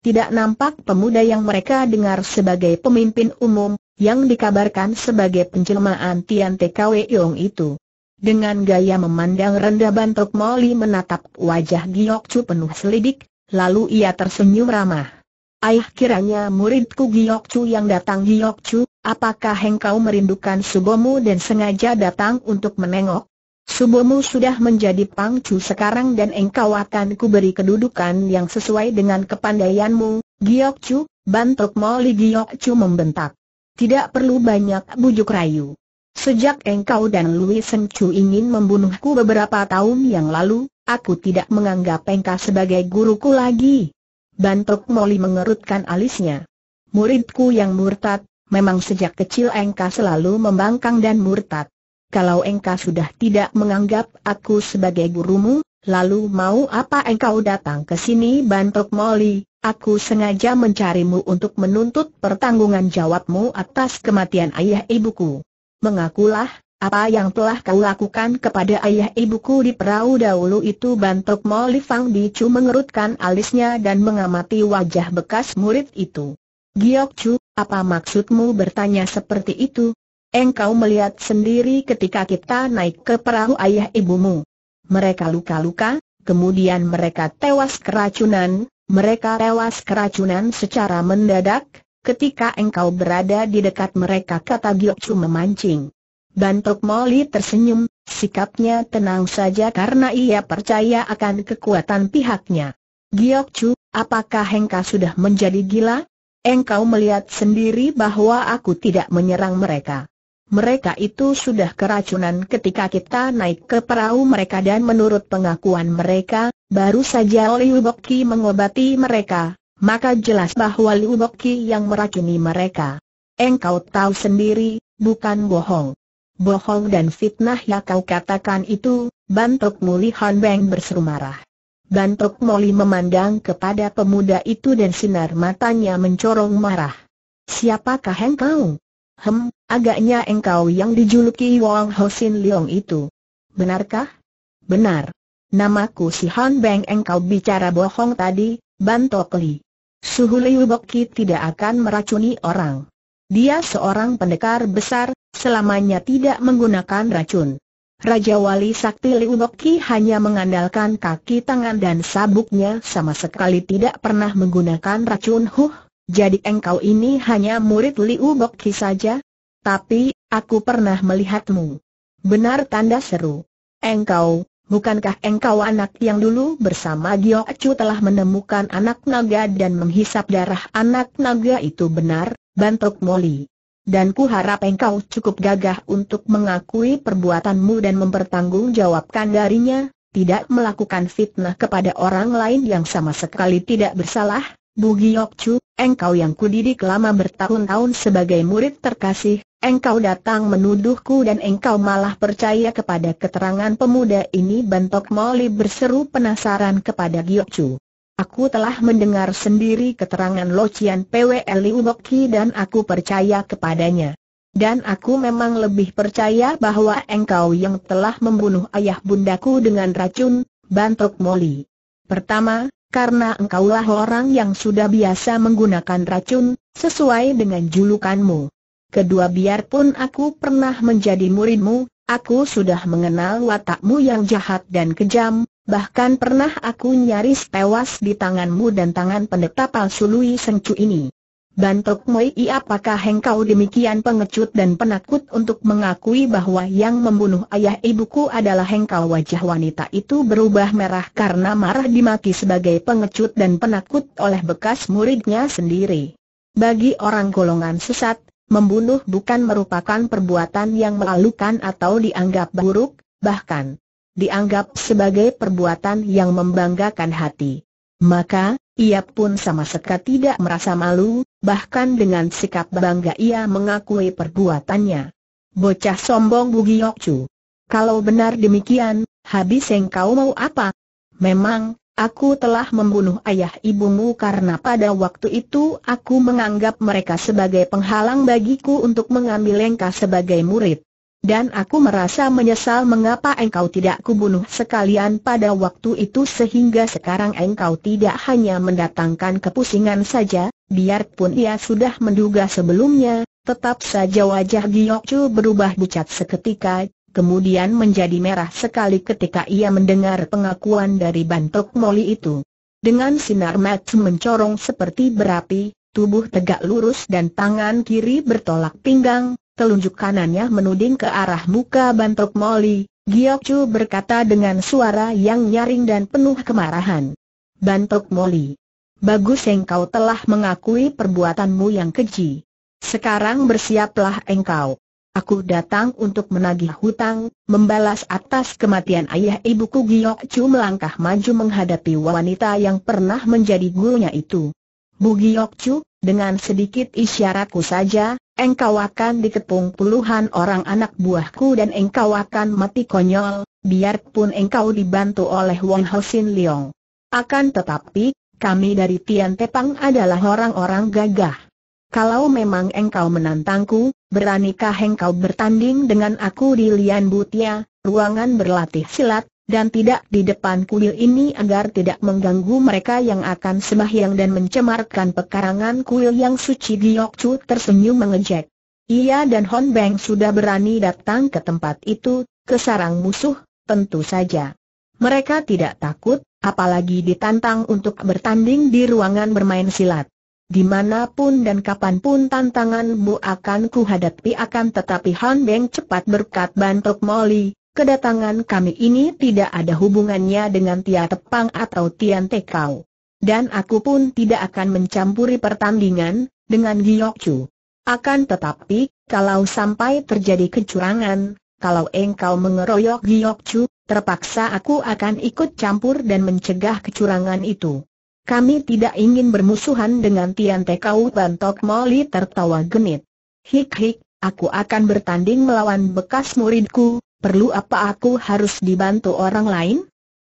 Tidak nampak pemuda yang mereka dengar sebagai pemimpin umum, yang dikabarkan sebagai penjelmaan Tian TKW Yong itu. Dengan gaya memandang rendah Bantok Moli menatap wajah Giok Chu penuh selidik, lalu ia tersenyum ramah. Ayah kiranya muridku Giok Chu yang datang Giok Chu, apakah engkau merindukan Subomu dan sengaja datang untuk menengok? Subomu sudah menjadi pangcu sekarang dan engkau akan kuberi kedudukan yang sesuai dengan kepandaianmu, Giok Chu, bantok Moli Giok Chu membentak. Tidak perlu banyak bujuk rayu. Sejak engkau dan Louis Sen ingin membunuhku beberapa tahun yang lalu, aku tidak menganggap engkau sebagai guruku lagi. Bantok Moli mengerutkan alisnya. Muridku yang murtad, memang sejak kecil engkau selalu membangkang dan murtad. Kalau engkau sudah tidak menganggap aku sebagai gurumu, lalu mau apa engkau datang ke sini Bantok Moli? Aku sengaja mencarimu untuk menuntut pertanggungan jawabmu atas kematian ayah ibuku mengakulah, apa yang telah kau lakukan kepada ayah ibuku di perahu dahulu itu bantok Moli Fang Chu mengerutkan alisnya dan mengamati wajah bekas murid itu. Giok Chu, apa maksudmu bertanya seperti itu? Engkau melihat sendiri ketika kita naik ke perahu ayah ibumu. Mereka luka-luka, kemudian mereka tewas keracunan, mereka tewas keracunan secara mendadak, ketika engkau berada di dekat mereka kata Chu memancing. Bantok Molly tersenyum, sikapnya tenang saja karena ia percaya akan kekuatan pihaknya. Chu, apakah engkau sudah menjadi gila? Engkau melihat sendiri bahwa aku tidak menyerang mereka. Mereka itu sudah keracunan ketika kita naik ke perahu mereka dan menurut pengakuan mereka, baru saja Liu Boki mengobati mereka, maka jelas bahwa Liu Boki yang meracuni mereka. Engkau tahu sendiri, bukan bohong. Bohong dan fitnah yang kau katakan itu, bantok Muli Han Beng berseru marah. Bantok Muli memandang kepada pemuda itu dan sinar matanya mencorong marah. Siapakah engkau? Hem, agaknya engkau yang dijuluki Wang Hosin Leong itu. Benarkah? Benar. Namaku si Han Beng engkau bicara bohong tadi, Bantok Li. Suhu Liu Boki tidak akan meracuni orang. Dia seorang pendekar besar, selamanya tidak menggunakan racun. Raja Wali Sakti Liu Boki hanya mengandalkan kaki tangan dan sabuknya sama sekali tidak pernah menggunakan racun huh. Jadi engkau ini hanya murid Liu Boki saja? Tapi, aku pernah melihatmu. Benar tanda seru. Engkau, Bukankah engkau anak yang dulu bersama Gio Acu telah menemukan anak naga dan menghisap darah anak naga itu benar, bantuk Molly. Dan ku harap engkau cukup gagah untuk mengakui perbuatanmu dan mempertanggungjawabkan darinya, tidak melakukan fitnah kepada orang lain yang sama sekali tidak bersalah, Bu Giok Chu, engkau yang kudidik lama bertahun-tahun sebagai murid terkasih, Engkau datang menuduhku dan engkau malah percaya kepada keterangan pemuda ini Bantok Moli berseru penasaran kepada Giokju. Aku telah mendengar sendiri keterangan Locian PWL Liu dan aku percaya kepadanya. Dan aku memang lebih percaya bahwa engkau yang telah membunuh ayah bundaku dengan racun, Bantok Moli. Pertama, karena engkaulah orang yang sudah biasa menggunakan racun, sesuai dengan julukanmu kedua biarpun aku pernah menjadi muridmu, aku sudah mengenal watakmu yang jahat dan kejam, bahkan pernah aku nyaris tewas di tanganmu dan tangan pendeta palsu Lui Sengcu ini. Bantok Moi apakah hengkau demikian pengecut dan penakut untuk mengakui bahwa yang membunuh ayah ibuku adalah hengkau? wajah wanita itu berubah merah karena marah dimaki sebagai pengecut dan penakut oleh bekas muridnya sendiri. Bagi orang golongan sesat, Membunuh bukan merupakan perbuatan yang melalukan atau dianggap buruk, bahkan dianggap sebagai perbuatan yang membanggakan hati. Maka, ia pun sama sekali tidak merasa malu, bahkan dengan sikap bangga ia mengakui perbuatannya. Bocah sombong Bugiokcu. Kalau benar demikian, habis kau mau apa? Memang, Aku telah membunuh ayah ibumu karena pada waktu itu aku menganggap mereka sebagai penghalang bagiku untuk mengambil engkau sebagai murid. Dan aku merasa menyesal mengapa engkau tidak kubunuh sekalian pada waktu itu sehingga sekarang engkau tidak hanya mendatangkan kepusingan saja, biarpun ia sudah menduga sebelumnya, tetap saja wajah Giyokcu berubah pucat seketika, kemudian menjadi merah sekali ketika ia mendengar pengakuan dari Bantok Moli itu. Dengan sinar mata mencorong seperti berapi, tubuh tegak lurus dan tangan kiri bertolak pinggang, telunjuk kanannya menuding ke arah muka Bantok Moli, Giok Chu berkata dengan suara yang nyaring dan penuh kemarahan. Bantok Moli, bagus engkau telah mengakui perbuatanmu yang keji. Sekarang bersiaplah engkau. Aku datang untuk menagih hutang, membalas atas kematian ayah ibuku Giok Chu melangkah maju menghadapi wanita yang pernah menjadi gurunya itu. Bu Giok Chu, dengan sedikit isyaratku saja, engkau akan dikepung puluhan orang anak buahku dan engkau akan mati konyol, biarpun engkau dibantu oleh Wong Sin Leong. Akan tetapi, kami dari Tian Tepang adalah orang-orang gagah. Kalau memang engkau menantangku, beranikah engkau bertanding dengan aku di Lian Butia, ruangan berlatih silat, dan tidak di depan kuil ini agar tidak mengganggu mereka yang akan sembahyang dan mencemarkan pekarangan kuil yang suci di Chu tersenyum mengejek. Ia dan Hon Beng sudah berani datang ke tempat itu, ke sarang musuh, tentu saja. Mereka tidak takut, apalagi ditantang untuk bertanding di ruangan bermain silat. Dimanapun dan kapanpun tantanganmu akan kuhadapi akan tetapi Han Beng cepat berkat bantuk Molly, kedatangan kami ini tidak ada hubungannya dengan Tia Tepang atau Tian Tekau. Dan aku pun tidak akan mencampuri pertandingan, dengan Giyok Chu. Akan tetapi, kalau sampai terjadi kecurangan, kalau engkau mengeroyok Giyok Chu, terpaksa aku akan ikut campur dan mencegah kecurangan itu kami tidak ingin bermusuhan dengan Tian Tekau Bantok Moli tertawa genit. Hik-hik, aku akan bertanding melawan bekas muridku, perlu apa aku harus dibantu orang lain?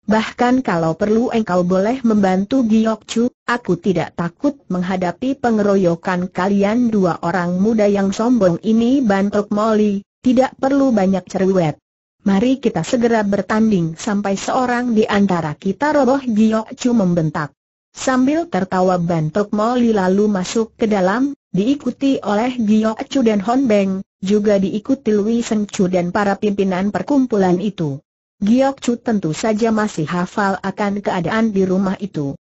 Bahkan kalau perlu engkau boleh membantu Giokcu, aku tidak takut menghadapi pengeroyokan kalian dua orang muda yang sombong ini bantok Moli, tidak perlu banyak cerewet. Mari kita segera bertanding sampai seorang di antara kita roboh Giokcu membentak. Sambil tertawa bantok Moli lalu masuk ke dalam, diikuti oleh Gio Chu dan Hon Beng, juga diikuti Lui Seng Chu dan para pimpinan perkumpulan itu. Giok Chu tentu saja masih hafal akan keadaan di rumah itu.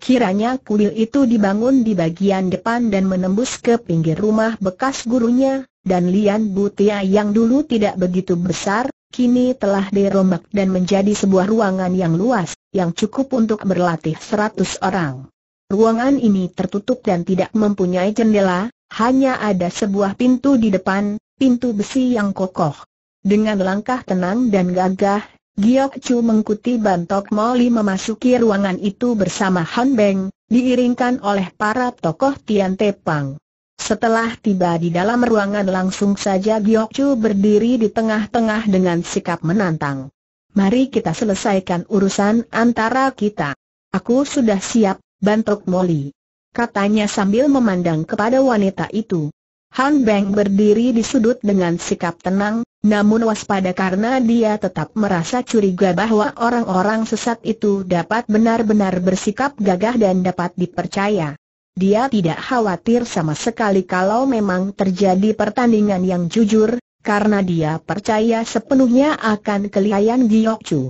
Kiranya kuil itu dibangun di bagian depan dan menembus ke pinggir rumah bekas gurunya, dan Lian Butia yang dulu tidak begitu besar, kini telah dirombak dan menjadi sebuah ruangan yang luas yang cukup untuk berlatih 100 orang. Ruangan ini tertutup dan tidak mempunyai jendela, hanya ada sebuah pintu di depan, pintu besi yang kokoh. Dengan langkah tenang dan gagah, Giok Chu mengikuti Bantok Moli memasuki ruangan itu bersama Han Beng, diiringkan oleh para tokoh Tian Te Pang. Setelah tiba di dalam ruangan langsung saja Giok Chu berdiri di tengah-tengah dengan sikap menantang. Mari kita selesaikan urusan antara kita. Aku sudah siap, bantuk Molly. Katanya sambil memandang kepada wanita itu. Han Beng berdiri di sudut dengan sikap tenang, namun waspada karena dia tetap merasa curiga bahwa orang-orang sesat itu dapat benar-benar bersikap gagah dan dapat dipercaya. Dia tidak khawatir sama sekali kalau memang terjadi pertandingan yang jujur, karena dia percaya sepenuhnya akan kelihayan Giyok Chu.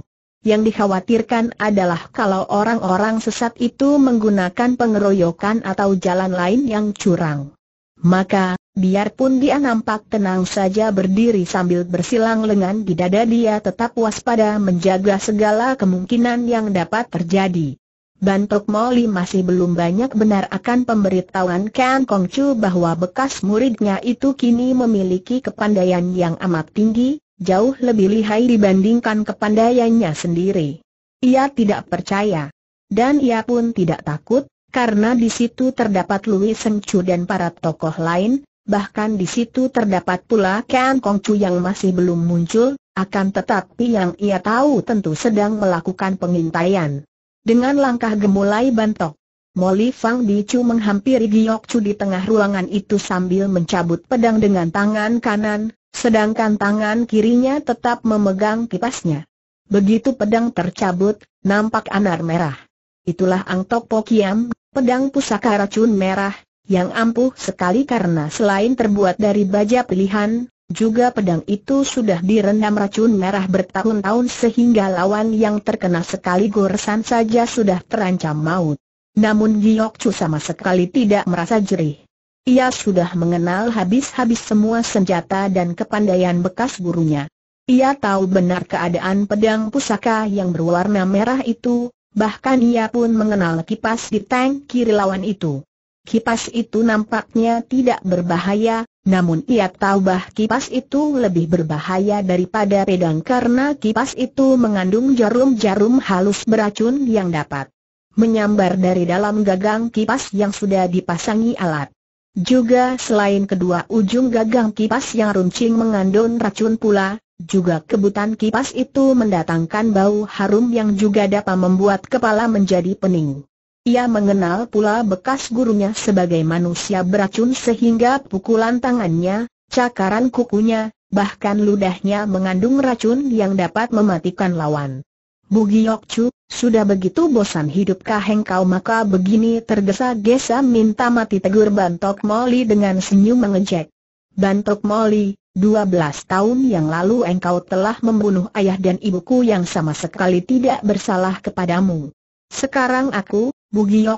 Yang dikhawatirkan adalah kalau orang-orang sesat itu menggunakan pengeroyokan atau jalan lain yang curang. Maka, biarpun dia nampak tenang saja berdiri sambil bersilang lengan di dada dia tetap waspada menjaga segala kemungkinan yang dapat terjadi. Bantok Moli masih belum banyak benar akan pemberitahuan Kan Kong Chu bahwa bekas muridnya itu kini memiliki kepandaian yang amat tinggi, jauh lebih lihai dibandingkan kepandaiannya sendiri. Ia tidak percaya. Dan ia pun tidak takut, karena di situ terdapat Louis Seng Chu dan para tokoh lain, bahkan di situ terdapat pula Kan Kong Chu yang masih belum muncul, akan tetapi yang ia tahu tentu sedang melakukan pengintaian. Dengan langkah gemulai bantok, Molly Fang Bicu menghampiri Giok Chu di tengah ruangan itu sambil mencabut pedang dengan tangan kanan, sedangkan tangan kirinya tetap memegang kipasnya. Begitu pedang tercabut, nampak anar merah. Itulah Ang Tok Po Kiam, pedang pusaka racun merah, yang ampuh sekali karena selain terbuat dari baja pilihan, juga pedang itu sudah direndam racun merah bertahun-tahun sehingga lawan yang terkena sekali goresan saja sudah terancam maut. Namun Giok Chu sama sekali tidak merasa jerih. Ia sudah mengenal habis-habis semua senjata dan kepandaian bekas gurunya. Ia tahu benar keadaan pedang pusaka yang berwarna merah itu, bahkan ia pun mengenal kipas di tank kiri lawan itu. Kipas itu nampaknya tidak berbahaya, namun ia tahu bah kipas itu lebih berbahaya daripada pedang karena kipas itu mengandung jarum-jarum halus beracun yang dapat menyambar dari dalam gagang kipas yang sudah dipasangi alat. Juga selain kedua ujung gagang kipas yang runcing mengandung racun pula, juga kebutan kipas itu mendatangkan bau harum yang juga dapat membuat kepala menjadi pening. Ia mengenal pula bekas gurunya sebagai manusia beracun sehingga pukulan tangannya, cakaran kukunya, bahkan ludahnya mengandung racun yang dapat mematikan lawan. Bugiok Chu, sudah begitu bosan hidupkah engkau maka begini tergesa-gesa minta mati tegur Bantok Moli dengan senyum mengejek. Bantok Moli, 12 tahun yang lalu engkau telah membunuh ayah dan ibuku yang sama sekali tidak bersalah kepadamu. Sekarang aku,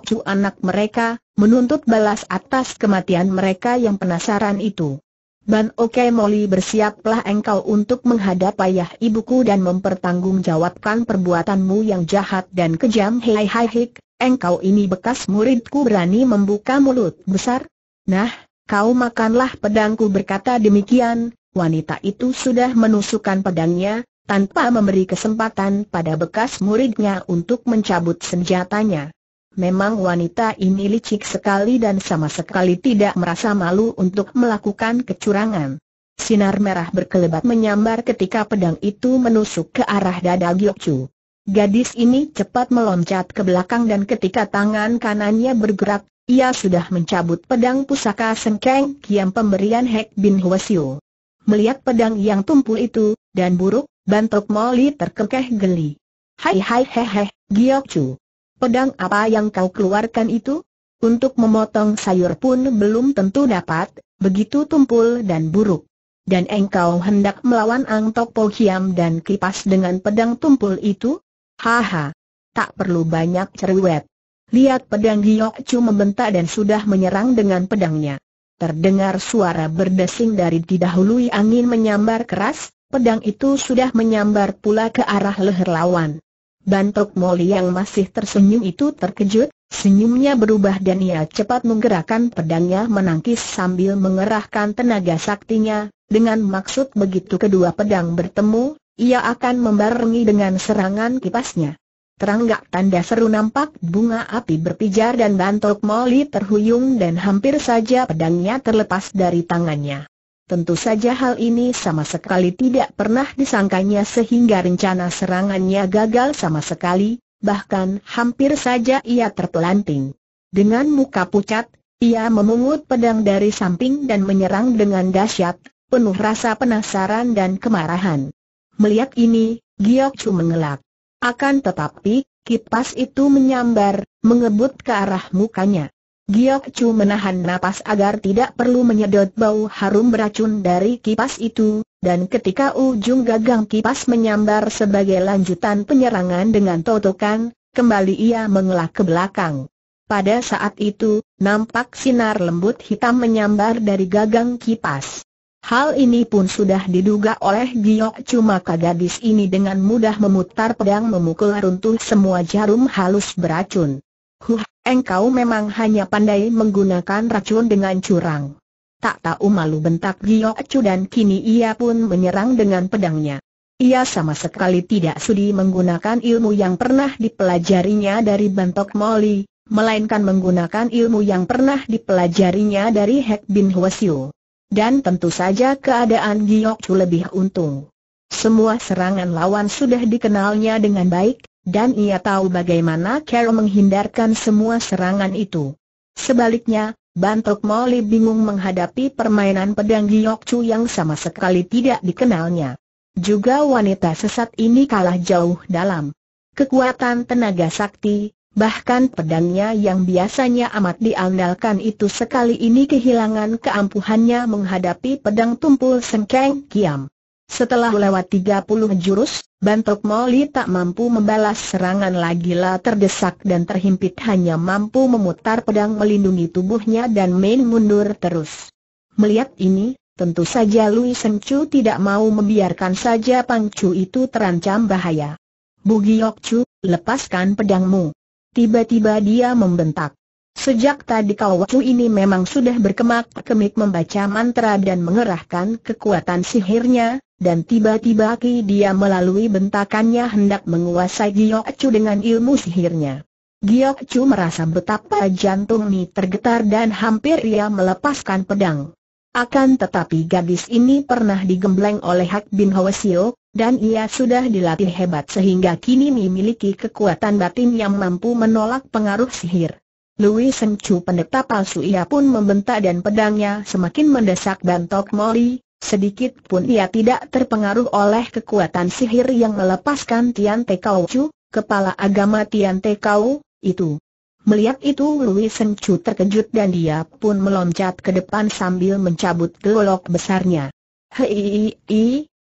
Chu anak mereka, menuntut balas atas kematian mereka yang penasaran itu. Ban Oke Moli bersiaplah engkau untuk menghadap ayah ibuku dan mempertanggungjawabkan perbuatanmu yang jahat dan kejam Hei Hai Hik, engkau ini bekas muridku berani membuka mulut besar? Nah, kau makanlah pedangku berkata demikian, wanita itu sudah menusukkan pedangnya, tanpa memberi kesempatan pada bekas muridnya untuk mencabut senjatanya. Memang wanita ini licik sekali dan sama sekali tidak merasa malu untuk melakukan kecurangan. Sinar merah berkelebat menyambar ketika pedang itu menusuk ke arah dada Giokju. Gadis ini cepat meloncat ke belakang dan ketika tangan kanannya bergerak, ia sudah mencabut pedang pusaka Sengkeng Kiam pemberian Hek Bin Hwasyo. Melihat pedang yang tumpul itu, dan buruk, Bantok Molly terkekeh geli. Hai hai hehe, Giok Chu. Pedang apa yang kau keluarkan itu? Untuk memotong sayur pun belum tentu dapat, begitu tumpul dan buruk. Dan engkau hendak melawan Ang Tok Po Hiam dan kipas dengan pedang tumpul itu? Haha. Tak perlu banyak cerewet. Lihat pedang Giok Chu membentak dan sudah menyerang dengan pedangnya. Terdengar suara berdesing dari didahului angin menyambar keras, Pedang itu sudah menyambar pula ke arah leher lawan. Bantok Moli yang masih tersenyum itu terkejut, senyumnya berubah dan ia cepat menggerakkan pedangnya menangkis sambil mengerahkan tenaga saktinya, dengan maksud begitu kedua pedang bertemu, ia akan membarengi dengan serangan kipasnya. Teranggak tanda seru nampak bunga api berpijar dan Bantok Moli terhuyung dan hampir saja pedangnya terlepas dari tangannya. Tentu saja hal ini sama sekali tidak pernah disangkanya sehingga rencana serangannya gagal sama sekali, bahkan hampir saja ia terpelanting. Dengan muka pucat, ia memungut pedang dari samping dan menyerang dengan dahsyat, penuh rasa penasaran dan kemarahan. Melihat ini, Giok Chu mengelak. Akan tetapi, kipas itu menyambar, mengebut ke arah mukanya. Giok Chu menahan napas agar tidak perlu menyedot bau harum beracun dari kipas itu, dan ketika ujung gagang kipas menyambar sebagai lanjutan penyerangan dengan totokan, kembali ia mengelak ke belakang. Pada saat itu, nampak sinar lembut hitam menyambar dari gagang kipas. Hal ini pun sudah diduga oleh Giok maka gadis ini dengan mudah memutar pedang memukul runtuh semua jarum halus beracun. Huh, engkau memang hanya pandai menggunakan racun dengan curang. Tak tahu malu bentak Giok Chu dan kini ia pun menyerang dengan pedangnya. Ia sama sekali tidak sudi menggunakan ilmu yang pernah dipelajarinya dari Bantok Moli, melainkan menggunakan ilmu yang pernah dipelajarinya dari Hek Bin Hwasyu. Dan tentu saja keadaan Giok Chu lebih untung. Semua serangan lawan sudah dikenalnya dengan baik, dan ia tahu bagaimana Carol menghindarkan semua serangan itu. Sebaliknya, Bantok Molly bingung menghadapi permainan pedang Chu yang sama sekali tidak dikenalnya. Juga wanita sesat ini kalah jauh dalam kekuatan tenaga sakti, bahkan pedangnya yang biasanya amat diandalkan itu sekali ini kehilangan keampuhannya menghadapi pedang tumpul Sengkeng Kiam. Setelah lewat 30 jurus, Bantok Moli tak mampu membalas serangan lagi lah terdesak dan terhimpit hanya mampu memutar pedang melindungi tubuhnya dan main mundur terus. Melihat ini, tentu saja Lui Seng Chu tidak mau membiarkan saja Pang Chu itu terancam bahaya. Bugiok Chu, lepaskan pedangmu. Tiba-tiba dia membentak. Sejak tadi kau Chu ini memang sudah berkemak-kemik membaca mantra dan mengerahkan kekuatan sihirnya, dan tiba-tiba Ki dia melalui bentakannya hendak menguasai Giok Chu dengan ilmu sihirnya. Giok Chu merasa betapa jantung Mi tergetar dan hampir ia melepaskan pedang. Akan tetapi gadis ini pernah digembleng oleh Hak Bin Hwasio, dan ia sudah dilatih hebat sehingga kini memiliki kekuatan batin yang mampu menolak pengaruh sihir. Louis Sencu pendeta palsu ia pun membentak dan pedangnya semakin mendesak bantok Molly, Sedikit pun ia tidak terpengaruh oleh kekuatan sihir yang melepaskan Tian Te Kau Chu, kepala agama Tian Te Kau, itu. Melihat itu Lui Sen Chu terkejut dan dia pun meloncat ke depan sambil mencabut golok besarnya. Hei,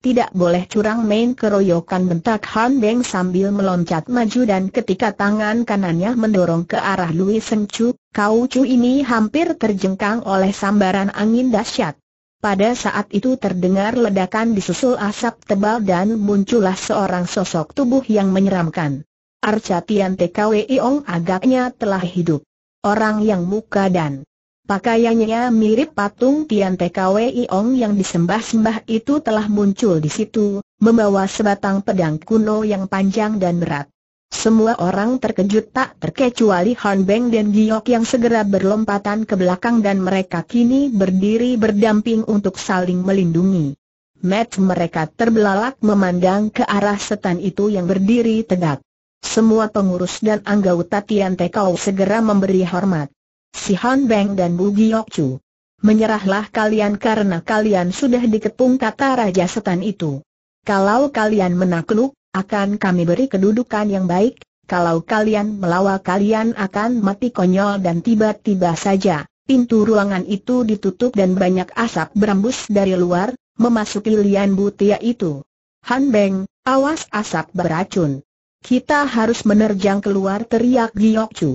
tidak boleh curang main keroyokan bentak Han Beng sambil meloncat maju dan ketika tangan kanannya mendorong ke arah Lui Sen Chu, Kau Chu ini hampir terjengkang oleh sambaran angin dahsyat. Pada saat itu terdengar ledakan disusul asap tebal dan muncullah seorang sosok tubuh yang menyeramkan. Arca Tian TKWI Iong agaknya telah hidup. Orang yang muka dan pakaiannya mirip patung Tian TKWI Iong yang disembah-sembah itu telah muncul di situ, membawa sebatang pedang kuno yang panjang dan berat. Semua orang terkejut tak terkecuali Han Beng dan Giok yang segera berlompatan ke belakang dan mereka kini berdiri berdamping untuk saling melindungi. Mat mereka terbelalak memandang ke arah setan itu yang berdiri tegak. Semua pengurus dan anggota Tian Tekau segera memberi hormat. Si Han Beng dan Bu Giok Chu. Menyerahlah kalian karena kalian sudah dikepung kata Raja Setan itu. Kalau kalian menakluk, akan kami beri kedudukan yang baik, kalau kalian melawak kalian akan mati konyol dan tiba-tiba saja, pintu ruangan itu ditutup dan banyak asap berembus dari luar, memasuki lian butia itu. Han Beng, awas asap beracun. Kita harus menerjang keluar teriak Giok Chu.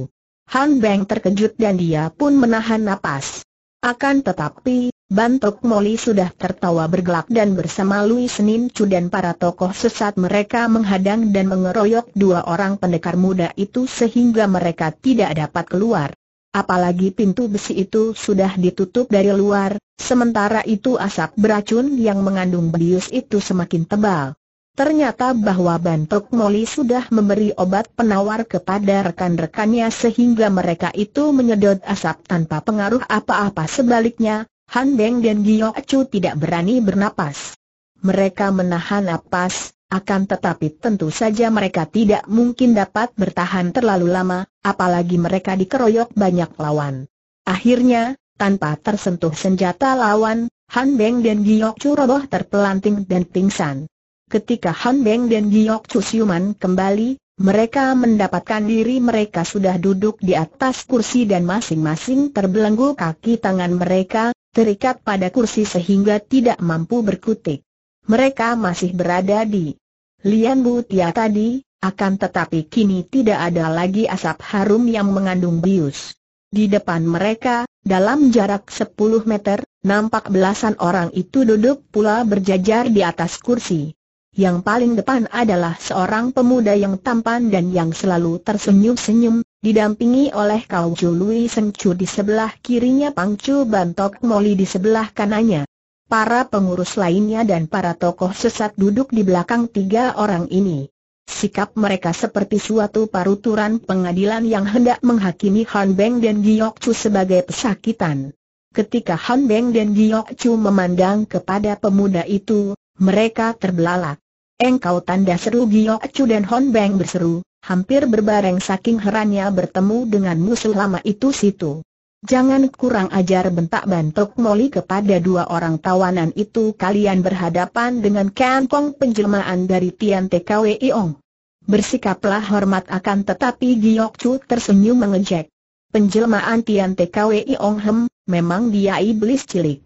Han Beng terkejut dan dia pun menahan napas. Akan tetapi, Bantok Moli sudah tertawa bergelak dan bersama Lui Senin Chu dan para tokoh sesat mereka menghadang dan mengeroyok dua orang pendekar muda itu sehingga mereka tidak dapat keluar. Apalagi pintu besi itu sudah ditutup dari luar, sementara itu asap beracun yang mengandung belius itu semakin tebal. Ternyata bahwa Bantok Moli sudah memberi obat penawar kepada rekan-rekannya sehingga mereka itu menyedot asap tanpa pengaruh apa-apa sebaliknya, Han Beng dan Giok Chu tidak berani bernapas. Mereka menahan napas, akan tetapi tentu saja mereka tidak mungkin dapat bertahan terlalu lama, apalagi mereka dikeroyok banyak lawan. Akhirnya, tanpa tersentuh senjata lawan, Han Beng dan Giok Chu roboh terpelanting dan pingsan. Ketika Han Beng dan Giok Chu siuman kembali, mereka mendapatkan diri mereka sudah duduk di atas kursi dan masing-masing terbelenggu kaki tangan mereka, terikat pada kursi sehingga tidak mampu berkutik. Mereka masih berada di Lian Tia tadi, akan tetapi kini tidak ada lagi asap harum yang mengandung bius. Di depan mereka, dalam jarak 10 meter, nampak belasan orang itu duduk pula berjajar di atas kursi. Yang paling depan adalah seorang pemuda yang tampan dan yang selalu tersenyum-senyum, didampingi oleh Kau Chu Lui Chu di sebelah kirinya Pang Chu Bantok Moli di sebelah kanannya. Para pengurus lainnya dan para tokoh sesat duduk di belakang tiga orang ini. Sikap mereka seperti suatu paruturan pengadilan yang hendak menghakimi Han Beng dan Giok Chu sebagai pesakitan. Ketika Han Beng dan Giok Chu memandang kepada pemuda itu, mereka terbelalak. Engkau tanda seru Gio Acu dan Hon Beng berseru, hampir berbareng saking herannya bertemu dengan musuh lama itu situ. Jangan kurang ajar bentak bantok Moli kepada dua orang tawanan itu kalian berhadapan dengan kampung penjelmaan dari Tian TKW Iong. Bersikaplah hormat akan tetapi Gio Chu tersenyum mengejek. Penjelmaan Tian TKW Iong Hem, memang dia iblis cilik.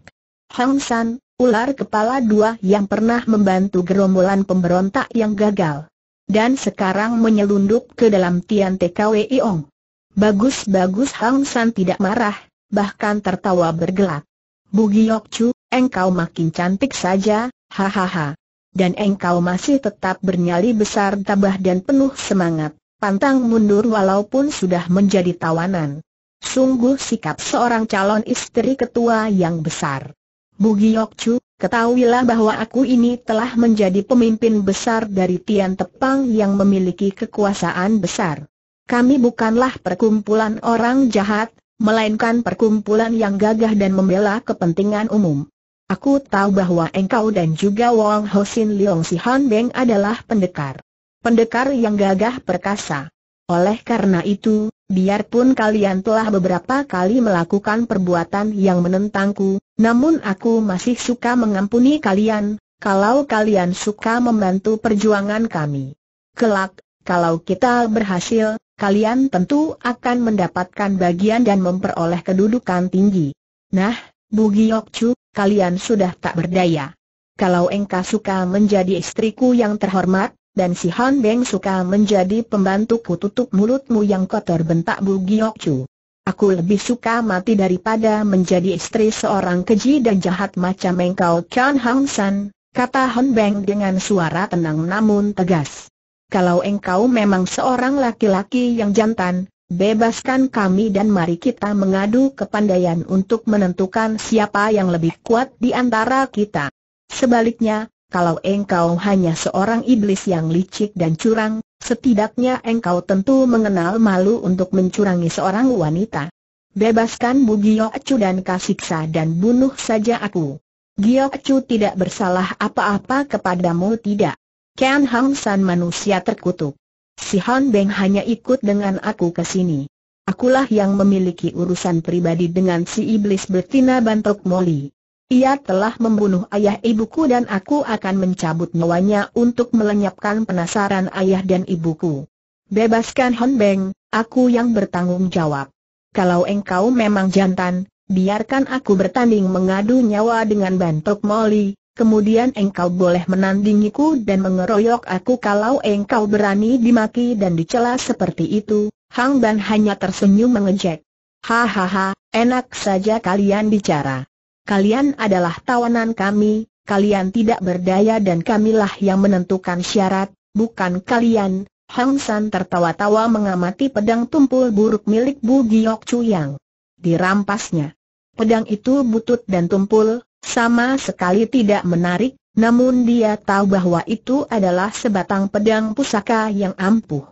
Hang San, ular kepala dua yang pernah membantu gerombolan pemberontak yang gagal. Dan sekarang menyelundup ke dalam Tian TKWI Ong. Bagus-bagus Hang San tidak marah, bahkan tertawa bergelak. Bugiok Chu, engkau makin cantik saja, hahaha. Dan engkau masih tetap bernyali besar tabah dan penuh semangat, pantang mundur walaupun sudah menjadi tawanan. Sungguh sikap seorang calon istri ketua yang besar. Bugi Bugiokcu, ketahuilah bahwa aku ini telah menjadi pemimpin besar dari Tian Tepang yang memiliki kekuasaan besar. Kami bukanlah perkumpulan orang jahat, melainkan perkumpulan yang gagah dan membela kepentingan umum. Aku tahu bahwa engkau dan juga Wang Hosin Leong Si Han Beng adalah pendekar. Pendekar yang gagah perkasa. Oleh karena itu, Biarpun kalian telah beberapa kali melakukan perbuatan yang menentangku, namun aku masih suka mengampuni kalian, kalau kalian suka membantu perjuangan kami. Kelak, kalau kita berhasil, kalian tentu akan mendapatkan bagian dan memperoleh kedudukan tinggi. Nah, Bugi Yokcu, kalian sudah tak berdaya. Kalau engkau suka menjadi istriku yang terhormat, dan si Han Beng suka menjadi pembantuku tutup mulutmu yang kotor bentak Bu Giok Chu. Aku lebih suka mati daripada menjadi istri seorang keji dan jahat macam engkau Chan Hang San, kata Han Beng dengan suara tenang namun tegas. Kalau engkau memang seorang laki-laki yang jantan, bebaskan kami dan mari kita mengadu kepandaian untuk menentukan siapa yang lebih kuat di antara kita. Sebaliknya, kalau engkau hanya seorang iblis yang licik dan curang, setidaknya engkau tentu mengenal malu untuk mencurangi seorang wanita. Bebaskan Bu Gio Acu dan kasiksa dan bunuh saja aku. Gio Acu tidak bersalah apa-apa kepadamu tidak. Ken Hang San manusia terkutuk. Si Han Beng hanya ikut dengan aku ke sini. Akulah yang memiliki urusan pribadi dengan si iblis betina bantok Molly. Ia telah membunuh ayah ibuku dan aku akan mencabut nyawanya untuk melenyapkan penasaran ayah dan ibuku. Bebaskan Hon Beng, aku yang bertanggung jawab. Kalau engkau memang jantan, biarkan aku bertanding mengadu nyawa dengan bantok Molly, kemudian engkau boleh menandingiku dan mengeroyok aku kalau engkau berani dimaki dan dicela seperti itu. Hang Ban hanya tersenyum mengejek. Hahaha, enak saja kalian bicara kalian adalah tawanan kami, kalian tidak berdaya dan kamilah yang menentukan syarat, bukan kalian. Hang San tertawa-tawa mengamati pedang tumpul buruk milik Bu Giok Chuyang. Dirampasnya. Pedang itu butut dan tumpul, sama sekali tidak menarik, namun dia tahu bahwa itu adalah sebatang pedang pusaka yang ampuh.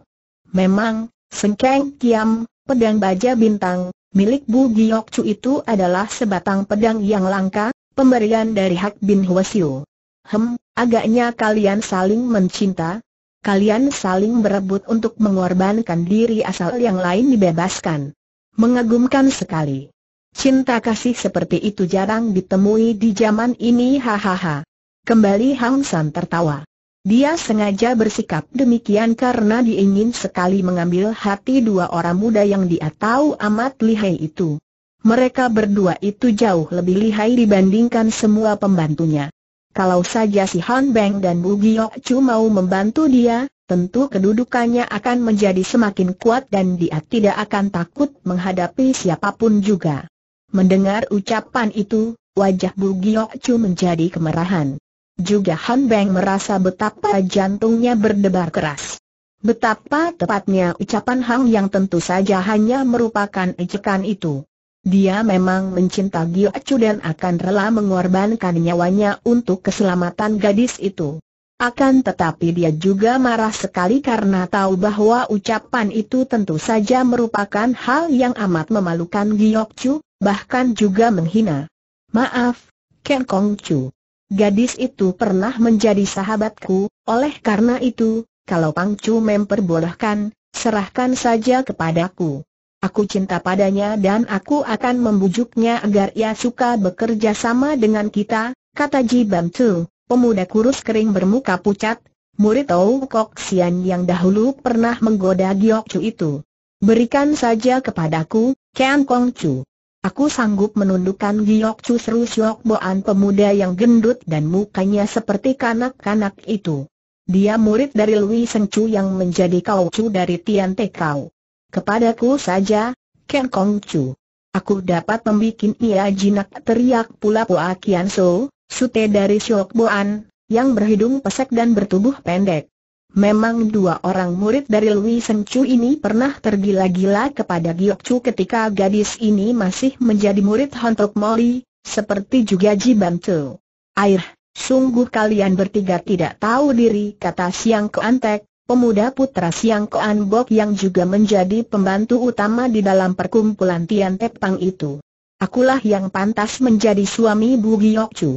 Memang, Sengkeng Kiam, pedang baja bintang, milik Bu Giokcu itu adalah sebatang pedang yang langka, pemberian dari Hak Bin Hwasyu. Hem, agaknya kalian saling mencinta, kalian saling berebut untuk mengorbankan diri asal yang lain dibebaskan. Mengagumkan sekali. Cinta kasih seperti itu jarang ditemui di zaman ini hahaha. Kembali Hang San tertawa. Dia sengaja bersikap demikian karena diingin sekali mengambil hati dua orang muda yang dia tahu amat lihai itu. Mereka berdua itu jauh lebih lihai dibandingkan semua pembantunya. Kalau saja si Han Beng dan Bu Giok Chu mau membantu dia, tentu kedudukannya akan menjadi semakin kuat dan dia tidak akan takut menghadapi siapapun juga. Mendengar ucapan itu, wajah Bu Giok Chu menjadi kemerahan. Juga Han Beng merasa betapa jantungnya berdebar keras. Betapa tepatnya ucapan Hang yang tentu saja hanya merupakan ejekan itu. Dia memang mencinta Gio Acu dan akan rela mengorbankan nyawanya untuk keselamatan gadis itu. Akan tetapi dia juga marah sekali karena tahu bahwa ucapan itu tentu saja merupakan hal yang amat memalukan Giokcu, bahkan juga menghina. Maaf, Ken Kong Kongcu. Gadis itu pernah menjadi sahabatku, oleh karena itu, kalau Pang Pangcu memperbolehkan, serahkan saja kepadaku. Aku cinta padanya dan aku akan membujuknya agar ia suka bekerja sama dengan kita, kata Ji Bam Chu, pemuda kurus kering bermuka pucat, murid Tau Kok Sian yang dahulu pernah menggoda Giok Chu itu. Berikan saja kepadaku, Kian Kong Chu. Aku sanggup menundukkan Giok Chu seru Siok Boan pemuda yang gendut dan mukanya seperti kanak-kanak itu. Dia murid dari Lui Seng Chu yang menjadi Kau Chu dari Tian Te Kau. Kepadaku saja, Ken Kong Chu. Aku dapat membuat ia jinak teriak pula Pua Kian So, sute dari Siok Boan, yang berhidung pesek dan bertubuh pendek. Memang dua orang murid dari Lui Seng Chu ini pernah tergila-gila kepada Giok Chu ketika gadis ini masih menjadi murid Hontok Moli, seperti juga Ji Ban Chu. Air, sungguh kalian bertiga tidak tahu diri kata Siang Tek, pemuda putra Siang Koan Bok yang juga menjadi pembantu utama di dalam perkumpulan Tian Tepang itu. Akulah yang pantas menjadi suami Bu Giok Chu.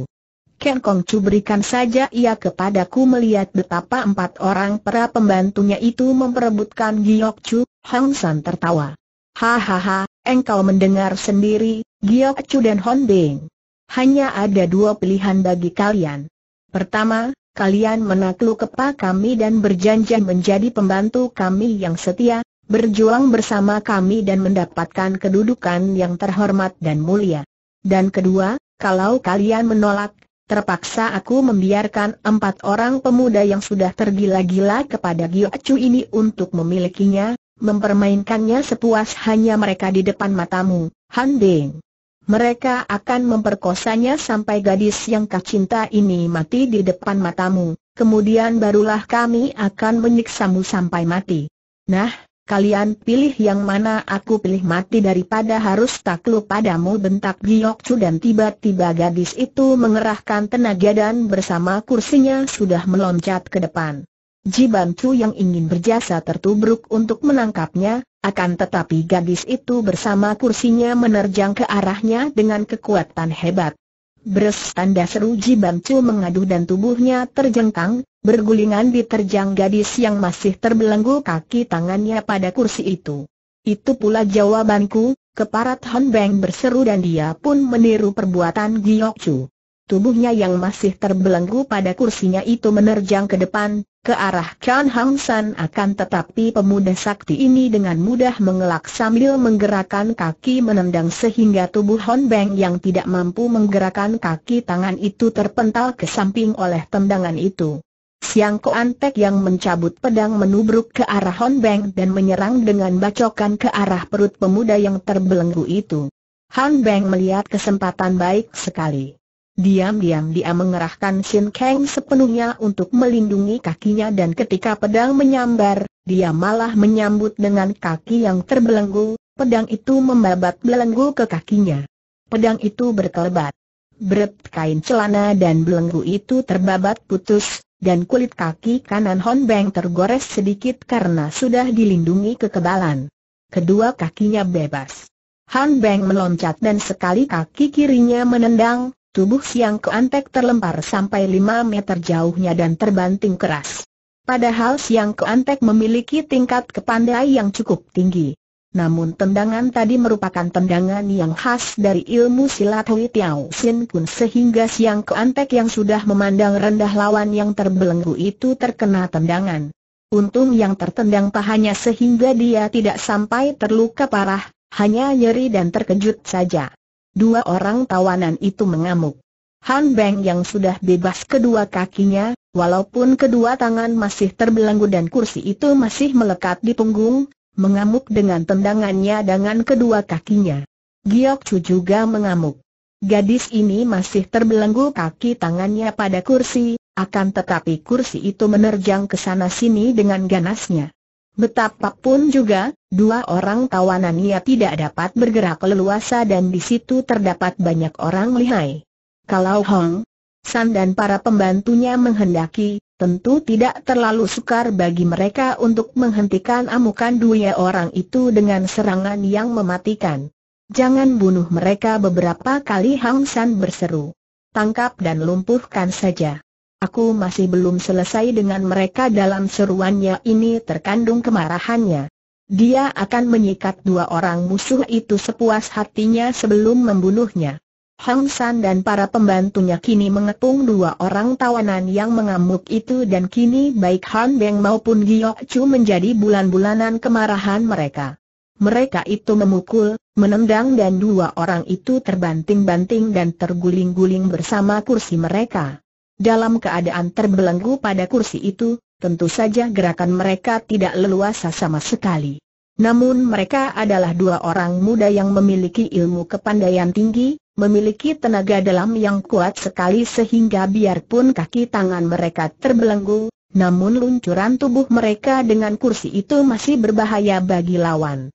Ken Kong Chu berikan saja ia kepadaku melihat betapa empat orang para pembantunya itu memperebutkan Giok Chu, Hang San tertawa. Hahaha, engkau mendengar sendiri, Giok Chu dan Hon Beng. Hanya ada dua pilihan bagi kalian. Pertama, kalian menakluk kepa kami dan berjanji menjadi pembantu kami yang setia, berjuang bersama kami dan mendapatkan kedudukan yang terhormat dan mulia. Dan kedua, kalau kalian menolak, terpaksa aku membiarkan empat orang pemuda yang sudah tergila-gila kepada Gio Acu ini untuk memilikinya, mempermainkannya sepuas hanya mereka di depan matamu, Han Ding. Mereka akan memperkosanya sampai gadis yang kau cinta ini mati di depan matamu, kemudian barulah kami akan menyiksamu sampai mati. Nah, Kalian pilih yang mana aku pilih mati daripada harus takluk padamu bentak Giok Chu dan tiba-tiba gadis itu mengerahkan tenaga dan bersama kursinya sudah meloncat ke depan. Jiban Chu yang ingin berjasa tertubruk untuk menangkapnya, akan tetapi gadis itu bersama kursinya menerjang ke arahnya dengan kekuatan hebat. Bres tanda seru Ji Bancu mengadu dan tubuhnya terjengkang, bergulingan diterjang gadis yang masih terbelenggu kaki tangannya pada kursi itu. Itu pula jawabanku, keparat Han Beng berseru dan dia pun meniru perbuatan Giok Chu. Tubuhnya yang masih terbelenggu pada kursinya itu menerjang ke depan, ke arah Kan Hang San akan tetapi pemuda sakti ini dengan mudah mengelak sambil menggerakkan kaki menendang sehingga tubuh Hon Beng yang tidak mampu menggerakkan kaki tangan itu terpental ke samping oleh tendangan itu. Siang Ko Tek yang mencabut pedang menubruk ke arah Hon Beng dan menyerang dengan bacokan ke arah perut pemuda yang terbelenggu itu. Hon Beng melihat kesempatan baik sekali. Diam-diam dia mengerahkan Shin Kang sepenuhnya untuk melindungi kakinya dan ketika pedang menyambar, dia malah menyambut dengan kaki yang terbelenggu, pedang itu membabat belenggu ke kakinya. Pedang itu berkelebat. Beret kain celana dan belenggu itu terbabat putus, dan kulit kaki kanan Hon Beng tergores sedikit karena sudah dilindungi kekebalan. Kedua kakinya bebas. Hon Beng meloncat dan sekali kaki kirinya menendang, Tubuh Siang Keantek terlempar sampai 5 meter jauhnya dan terbanting keras. Padahal Siang Keantek memiliki tingkat kepandai yang cukup tinggi. Namun tendangan tadi merupakan tendangan yang khas dari ilmu silat Hui Tiao Sin Kun sehingga Siang Keantek yang sudah memandang rendah lawan yang terbelenggu itu terkena tendangan. Untung yang tertendang pahanya sehingga dia tidak sampai terluka parah, hanya nyeri dan terkejut saja. Dua orang tawanan itu mengamuk. Han Beng yang sudah bebas kedua kakinya, walaupun kedua tangan masih terbelenggu dan kursi itu masih melekat di punggung, mengamuk dengan tendangannya dengan kedua kakinya. Giok Chu juga mengamuk. Gadis ini masih terbelenggu kaki tangannya pada kursi, akan tetapi kursi itu menerjang ke sana sini dengan ganasnya. Betapapun juga, dua orang tawanan ia tidak dapat bergerak leluasa dan di situ terdapat banyak orang lihai. Kalau Hong San dan para pembantunya menghendaki, tentu tidak terlalu sukar bagi mereka untuk menghentikan amukan dua orang itu dengan serangan yang mematikan. Jangan bunuh mereka beberapa kali Hong San berseru. Tangkap dan lumpuhkan saja. Aku masih belum selesai dengan mereka dalam seruannya ini terkandung kemarahannya. Dia akan menyikat dua orang musuh itu sepuas hatinya sebelum membunuhnya. Hang San dan para pembantunya kini mengepung dua orang tawanan yang mengamuk itu dan kini baik Han Beng maupun Giok Chu menjadi bulan-bulanan kemarahan mereka. Mereka itu memukul, menendang dan dua orang itu terbanting-banting dan terguling-guling bersama kursi mereka. Dalam keadaan terbelenggu pada kursi itu, tentu saja gerakan mereka tidak leluasa sama sekali. Namun mereka adalah dua orang muda yang memiliki ilmu kepandaian tinggi, memiliki tenaga dalam yang kuat sekali sehingga biarpun kaki tangan mereka terbelenggu, namun luncuran tubuh mereka dengan kursi itu masih berbahaya bagi lawan.